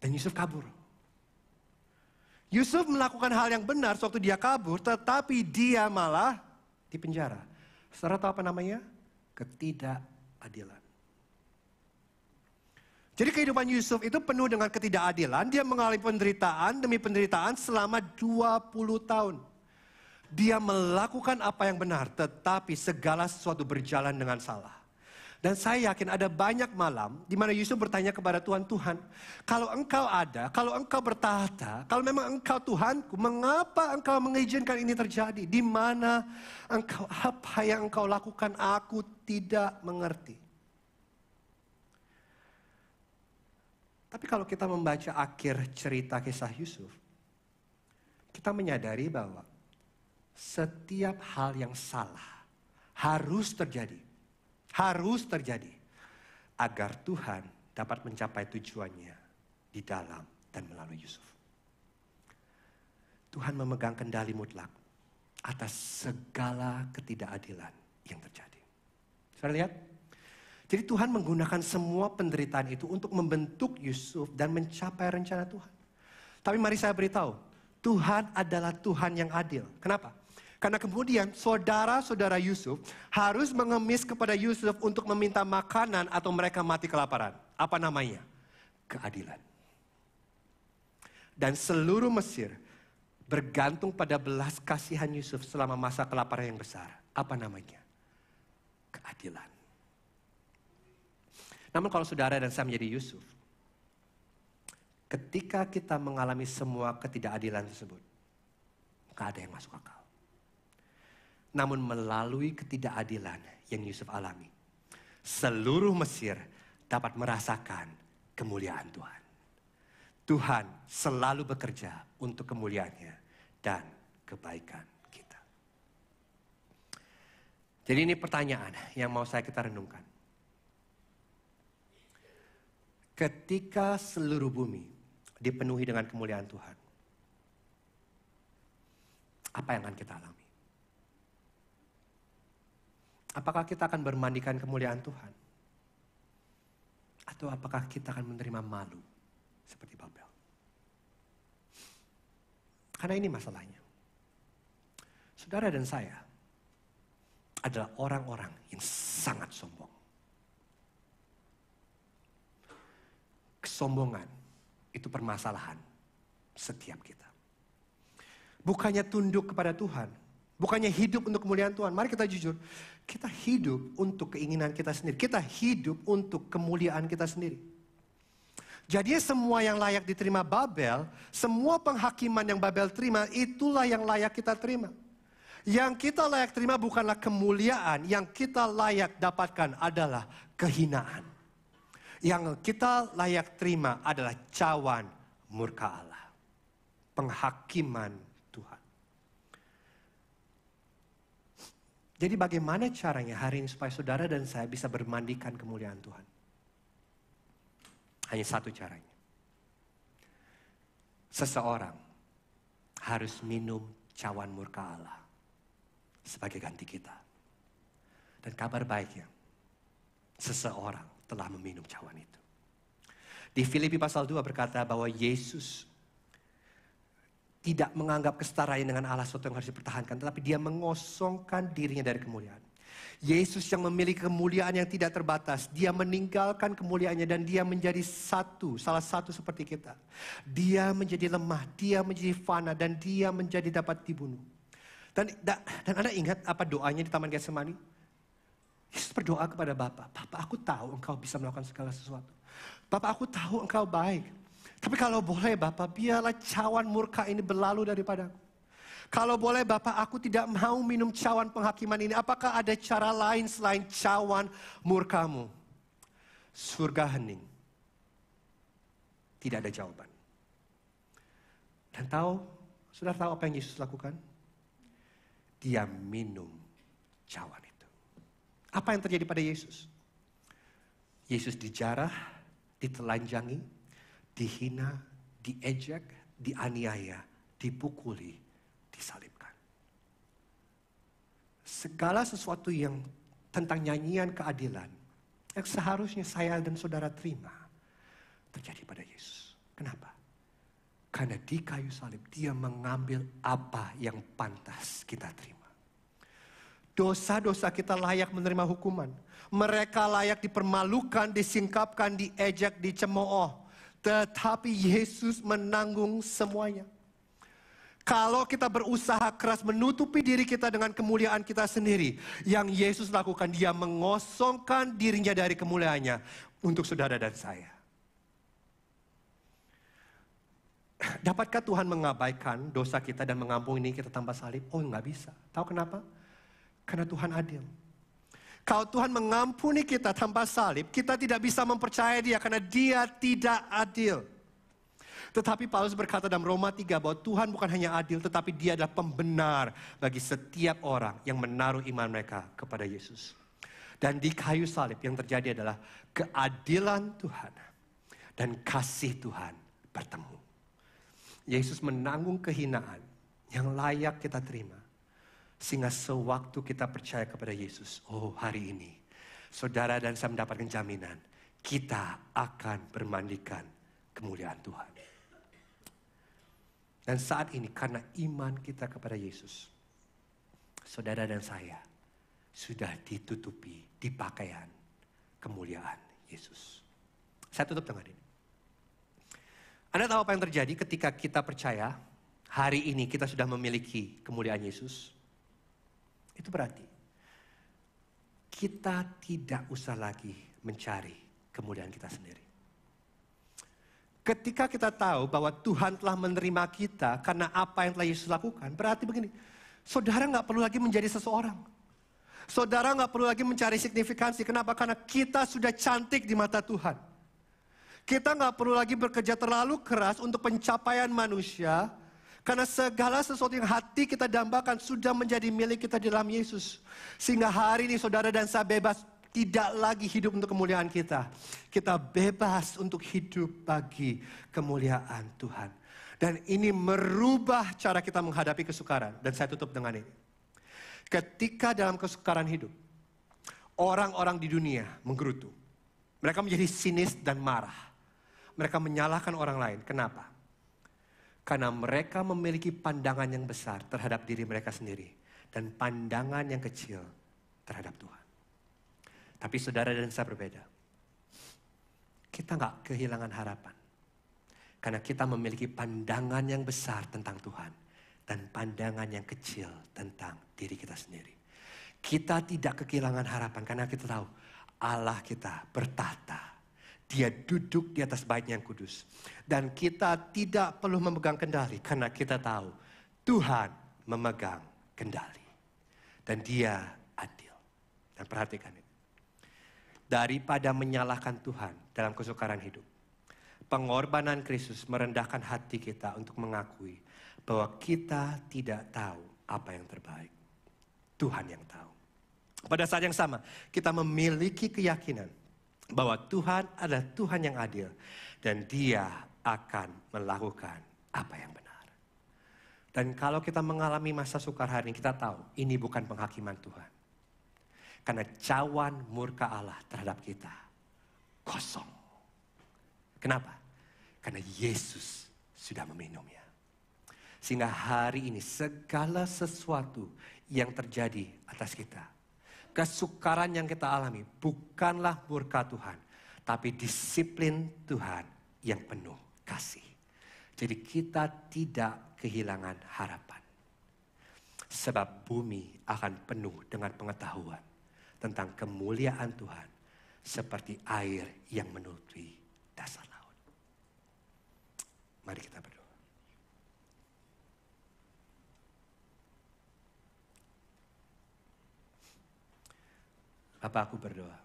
Dan Yusuf kabur. Yusuf melakukan hal yang benar waktu dia kabur, tetapi dia malah dipenjara. Saudara tahu apa namanya? Ketidakadilan. Jadi kehidupan Yusuf itu penuh dengan ketidakadilan. Dia mengalami penderitaan demi penderitaan selama 20 tahun. Dia melakukan apa yang benar, tetapi segala sesuatu berjalan dengan salah. Dan saya yakin ada banyak malam di mana Yusuf bertanya kepada Tuhan, Tuhan, kalau engkau ada, kalau engkau bertahta, kalau memang engkau Tuhanku, mengapa engkau mengizinkan ini terjadi? Di mana engkau, apa yang engkau lakukan, aku tidak mengerti. Tapi kalau kita membaca akhir cerita kisah Yusuf, kita menyadari bahwa setiap hal yang salah harus terjadi harus terjadi agar Tuhan dapat mencapai tujuannya di dalam dan melalui Yusuf. Tuhan memegang kendali mutlak atas segala ketidakadilan yang terjadi. Saya lihat? Jadi Tuhan menggunakan semua penderitaan itu untuk membentuk Yusuf dan mencapai rencana Tuhan. Tapi mari saya beritahu, Tuhan adalah Tuhan yang adil. Kenapa? Karena kemudian saudara-saudara Yusuf harus mengemis kepada Yusuf untuk meminta makanan atau mereka mati kelaparan. Apa namanya? Keadilan. Dan seluruh Mesir bergantung pada belas kasihan Yusuf selama masa kelaparan yang besar. Apa namanya? Keadilan. Namun kalau saudara dan saya menjadi Yusuf, ketika kita mengalami semua ketidakadilan tersebut, gak ada yang masuk akal namun melalui ketidakadilan yang Yusuf alami. Seluruh Mesir dapat merasakan kemuliaan Tuhan. Tuhan selalu bekerja untuk kemuliaannya dan kebaikan kita. Jadi ini pertanyaan yang mau saya kita renungkan. Ketika seluruh bumi dipenuhi dengan kemuliaan Tuhan, apa yang akan kita alami? Apakah kita akan bermandikan kemuliaan Tuhan? Atau apakah kita akan menerima malu seperti Babel? Karena ini masalahnya. Saudara dan saya adalah orang-orang yang sangat sombong. Kesombongan itu permasalahan setiap kita. Bukannya tunduk kepada Tuhan, bukannya hidup untuk kemuliaan Tuhan. Mari kita jujur, kita hidup untuk keinginan kita sendiri. Kita hidup untuk kemuliaan kita sendiri. Jadi semua yang layak diterima Babel, semua penghakiman yang Babel terima, itulah yang layak kita terima. Yang kita layak terima bukanlah kemuliaan, yang kita layak dapatkan adalah kehinaan. Yang kita layak terima adalah cawan murka Allah. Penghakiman Jadi bagaimana caranya hari ini supaya saudara dan saya bisa bermandikan kemuliaan Tuhan? Hanya satu caranya. Seseorang harus minum cawan murka Allah sebagai ganti kita. Dan kabar baiknya, seseorang telah meminum cawan itu. Di Filipi pasal 2 berkata bahwa Yesus tidak menganggap kesetaraan dengan Allah sesuatu yang harus dipertahankan, tetapi dia mengosongkan dirinya dari kemuliaan. Yesus yang memiliki kemuliaan yang tidak terbatas, dia meninggalkan kemuliaannya dan dia menjadi satu, salah satu seperti kita. Dia menjadi lemah, dia menjadi fana dan dia menjadi dapat dibunuh. Dan, dan Anda ingat apa doanya di Taman Getsemani? Yesus berdoa kepada Bapak. Bapak aku tahu engkau bisa melakukan segala sesuatu. Bapak aku tahu engkau baik. Tapi kalau boleh Bapak, biarlah cawan murka ini berlalu daripada aku. Kalau boleh Bapak, aku tidak mau minum cawan penghakiman ini. Apakah ada cara lain selain cawan murkamu? Surga hening. Tidak ada jawaban. Dan tahu, sudah tahu apa yang Yesus lakukan? Dia minum cawan itu. Apa yang terjadi pada Yesus? Yesus dijarah, ditelanjangi, dihina, diejek, dianiaya, dipukuli, disalibkan. Segala sesuatu yang tentang nyanyian keadilan yang seharusnya saya dan saudara terima terjadi pada Yesus. Kenapa? Karena di kayu salib dia mengambil apa yang pantas kita terima. Dosa-dosa kita layak menerima hukuman. Mereka layak dipermalukan, disingkapkan, diejek, dicemooh. Tetapi Yesus menanggung semuanya. Kalau kita berusaha keras menutupi diri kita dengan kemuliaan kita sendiri, yang Yesus lakukan, Dia mengosongkan dirinya dari kemuliaannya untuk saudara dan saya. Dapatkah Tuhan mengabaikan dosa kita dan mengampuni kita tanpa salib? Oh, nggak bisa. Tahu kenapa? Karena Tuhan adil. Kalau Tuhan mengampuni kita tanpa salib, kita tidak bisa mempercayai dia karena dia tidak adil. Tetapi Paulus berkata dalam Roma 3 bahwa Tuhan bukan hanya adil tetapi dia adalah pembenar bagi setiap orang yang menaruh iman mereka kepada Yesus. Dan di kayu salib yang terjadi adalah keadilan Tuhan dan kasih Tuhan bertemu. Yesus menanggung kehinaan yang layak kita terima sehingga sewaktu kita percaya kepada Yesus, oh hari ini, saudara dan saya mendapatkan jaminan, kita akan bermandikan kemuliaan Tuhan. Dan saat ini karena iman kita kepada Yesus, saudara dan saya sudah ditutupi di pakaian kemuliaan Yesus. Saya tutup dengan ini. Anda tahu apa yang terjadi ketika kita percaya hari ini kita sudah memiliki kemuliaan Yesus? Itu berarti kita tidak usah lagi mencari kemuliaan kita sendiri. Ketika kita tahu bahwa Tuhan telah menerima kita karena apa yang telah Yesus lakukan, berarti begini, saudara nggak perlu lagi menjadi seseorang. Saudara nggak perlu lagi mencari signifikansi. Kenapa? Karena kita sudah cantik di mata Tuhan. Kita nggak perlu lagi bekerja terlalu keras untuk pencapaian manusia, karena segala sesuatu yang hati kita dambakan sudah menjadi milik kita di dalam Yesus. Sehingga hari ini saudara dan saya bebas tidak lagi hidup untuk kemuliaan kita. Kita bebas untuk hidup bagi kemuliaan Tuhan. Dan ini merubah cara kita menghadapi kesukaran. Dan saya tutup dengan ini. Ketika dalam kesukaran hidup, orang-orang di dunia menggerutu. Mereka menjadi sinis dan marah. Mereka menyalahkan orang lain. Kenapa? Karena mereka memiliki pandangan yang besar terhadap diri mereka sendiri. Dan pandangan yang kecil terhadap Tuhan. Tapi saudara dan saya berbeda. Kita nggak kehilangan harapan. Karena kita memiliki pandangan yang besar tentang Tuhan. Dan pandangan yang kecil tentang diri kita sendiri. Kita tidak kehilangan harapan karena kita tahu Allah kita bertata dia duduk di atas bait yang kudus. Dan kita tidak perlu memegang kendali karena kita tahu Tuhan memegang kendali. Dan dia adil. Dan perhatikan ini. Daripada menyalahkan Tuhan dalam kesukaran hidup. Pengorbanan Kristus merendahkan hati kita untuk mengakui bahwa kita tidak tahu apa yang terbaik. Tuhan yang tahu. Pada saat yang sama, kita memiliki keyakinan bahwa Tuhan adalah Tuhan yang adil dan Dia akan melakukan apa yang benar. Dan kalau kita mengalami masa sukar hari ini, kita tahu ini bukan penghakiman Tuhan. Karena cawan murka Allah terhadap kita kosong. Kenapa? Karena Yesus sudah meminumnya. Sehingga hari ini segala sesuatu yang terjadi atas kita kesukaran yang kita alami bukanlah murka Tuhan, tapi disiplin Tuhan yang penuh kasih. Jadi kita tidak kehilangan harapan. Sebab bumi akan penuh dengan pengetahuan tentang kemuliaan Tuhan seperti air yang menutupi dasar laut. Mari kita berdoa. Bapak aku berdoa.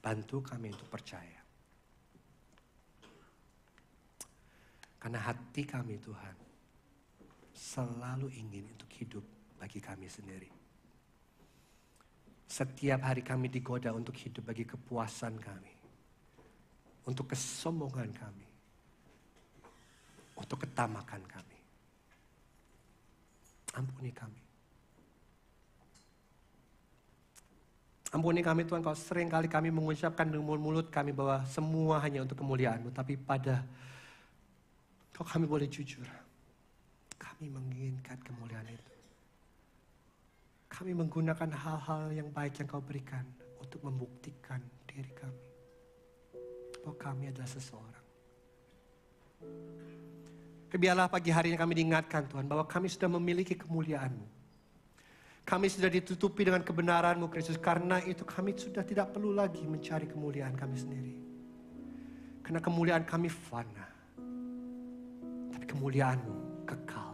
Bantu kami untuk percaya. Karena hati kami Tuhan selalu ingin untuk hidup bagi kami sendiri. Setiap hari kami digoda untuk hidup bagi kepuasan kami. Untuk kesombongan kami. Untuk ketamakan kami. Ampuni kami. Ampuni kami Tuhan kalau sering kali kami mengucapkan dengan mulut kami bahwa semua hanya untuk kemuliaan-Mu. Tapi pada kalau kami boleh jujur, kami menginginkan kemuliaan itu. Kami menggunakan hal-hal yang baik yang kau berikan untuk membuktikan diri kami. Bahwa kami adalah seseorang. Biarlah pagi hari ini kami diingatkan Tuhan bahwa kami sudah memiliki kemuliaan-Mu kami sudah ditutupi dengan kebenaranmu Kristus. Karena itu kami sudah tidak perlu lagi mencari kemuliaan kami sendiri. Karena kemuliaan kami fana. Tapi kemuliaanmu kekal.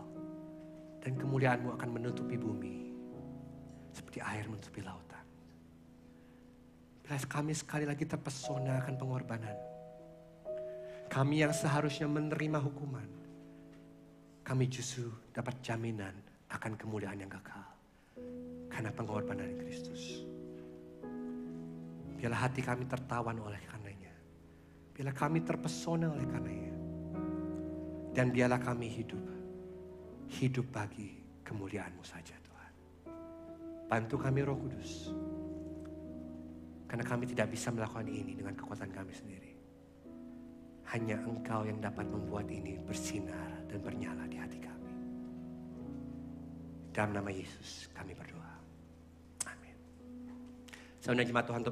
Dan kemuliaanmu akan menutupi bumi. Seperti air menutupi lautan. Belas kami sekali lagi terpesona akan pengorbanan. Kami yang seharusnya menerima hukuman. Kami justru dapat jaminan akan kemuliaan yang kekal karena pengorbanan Kristus. Biarlah hati kami tertawan oleh karenanya. Biarlah kami terpesona oleh karenanya. Dan biarlah kami hidup. Hidup bagi kemuliaanMu saja Tuhan. Bantu kami Roh Kudus. Karena kami tidak bisa melakukan ini dengan kekuatan kami sendiri. Hanya engkau yang dapat membuat ini bersinar dan bernyala di hati kami. Dalam nama Yesus kami berdoa. Sebenarnya jemaat Tuhan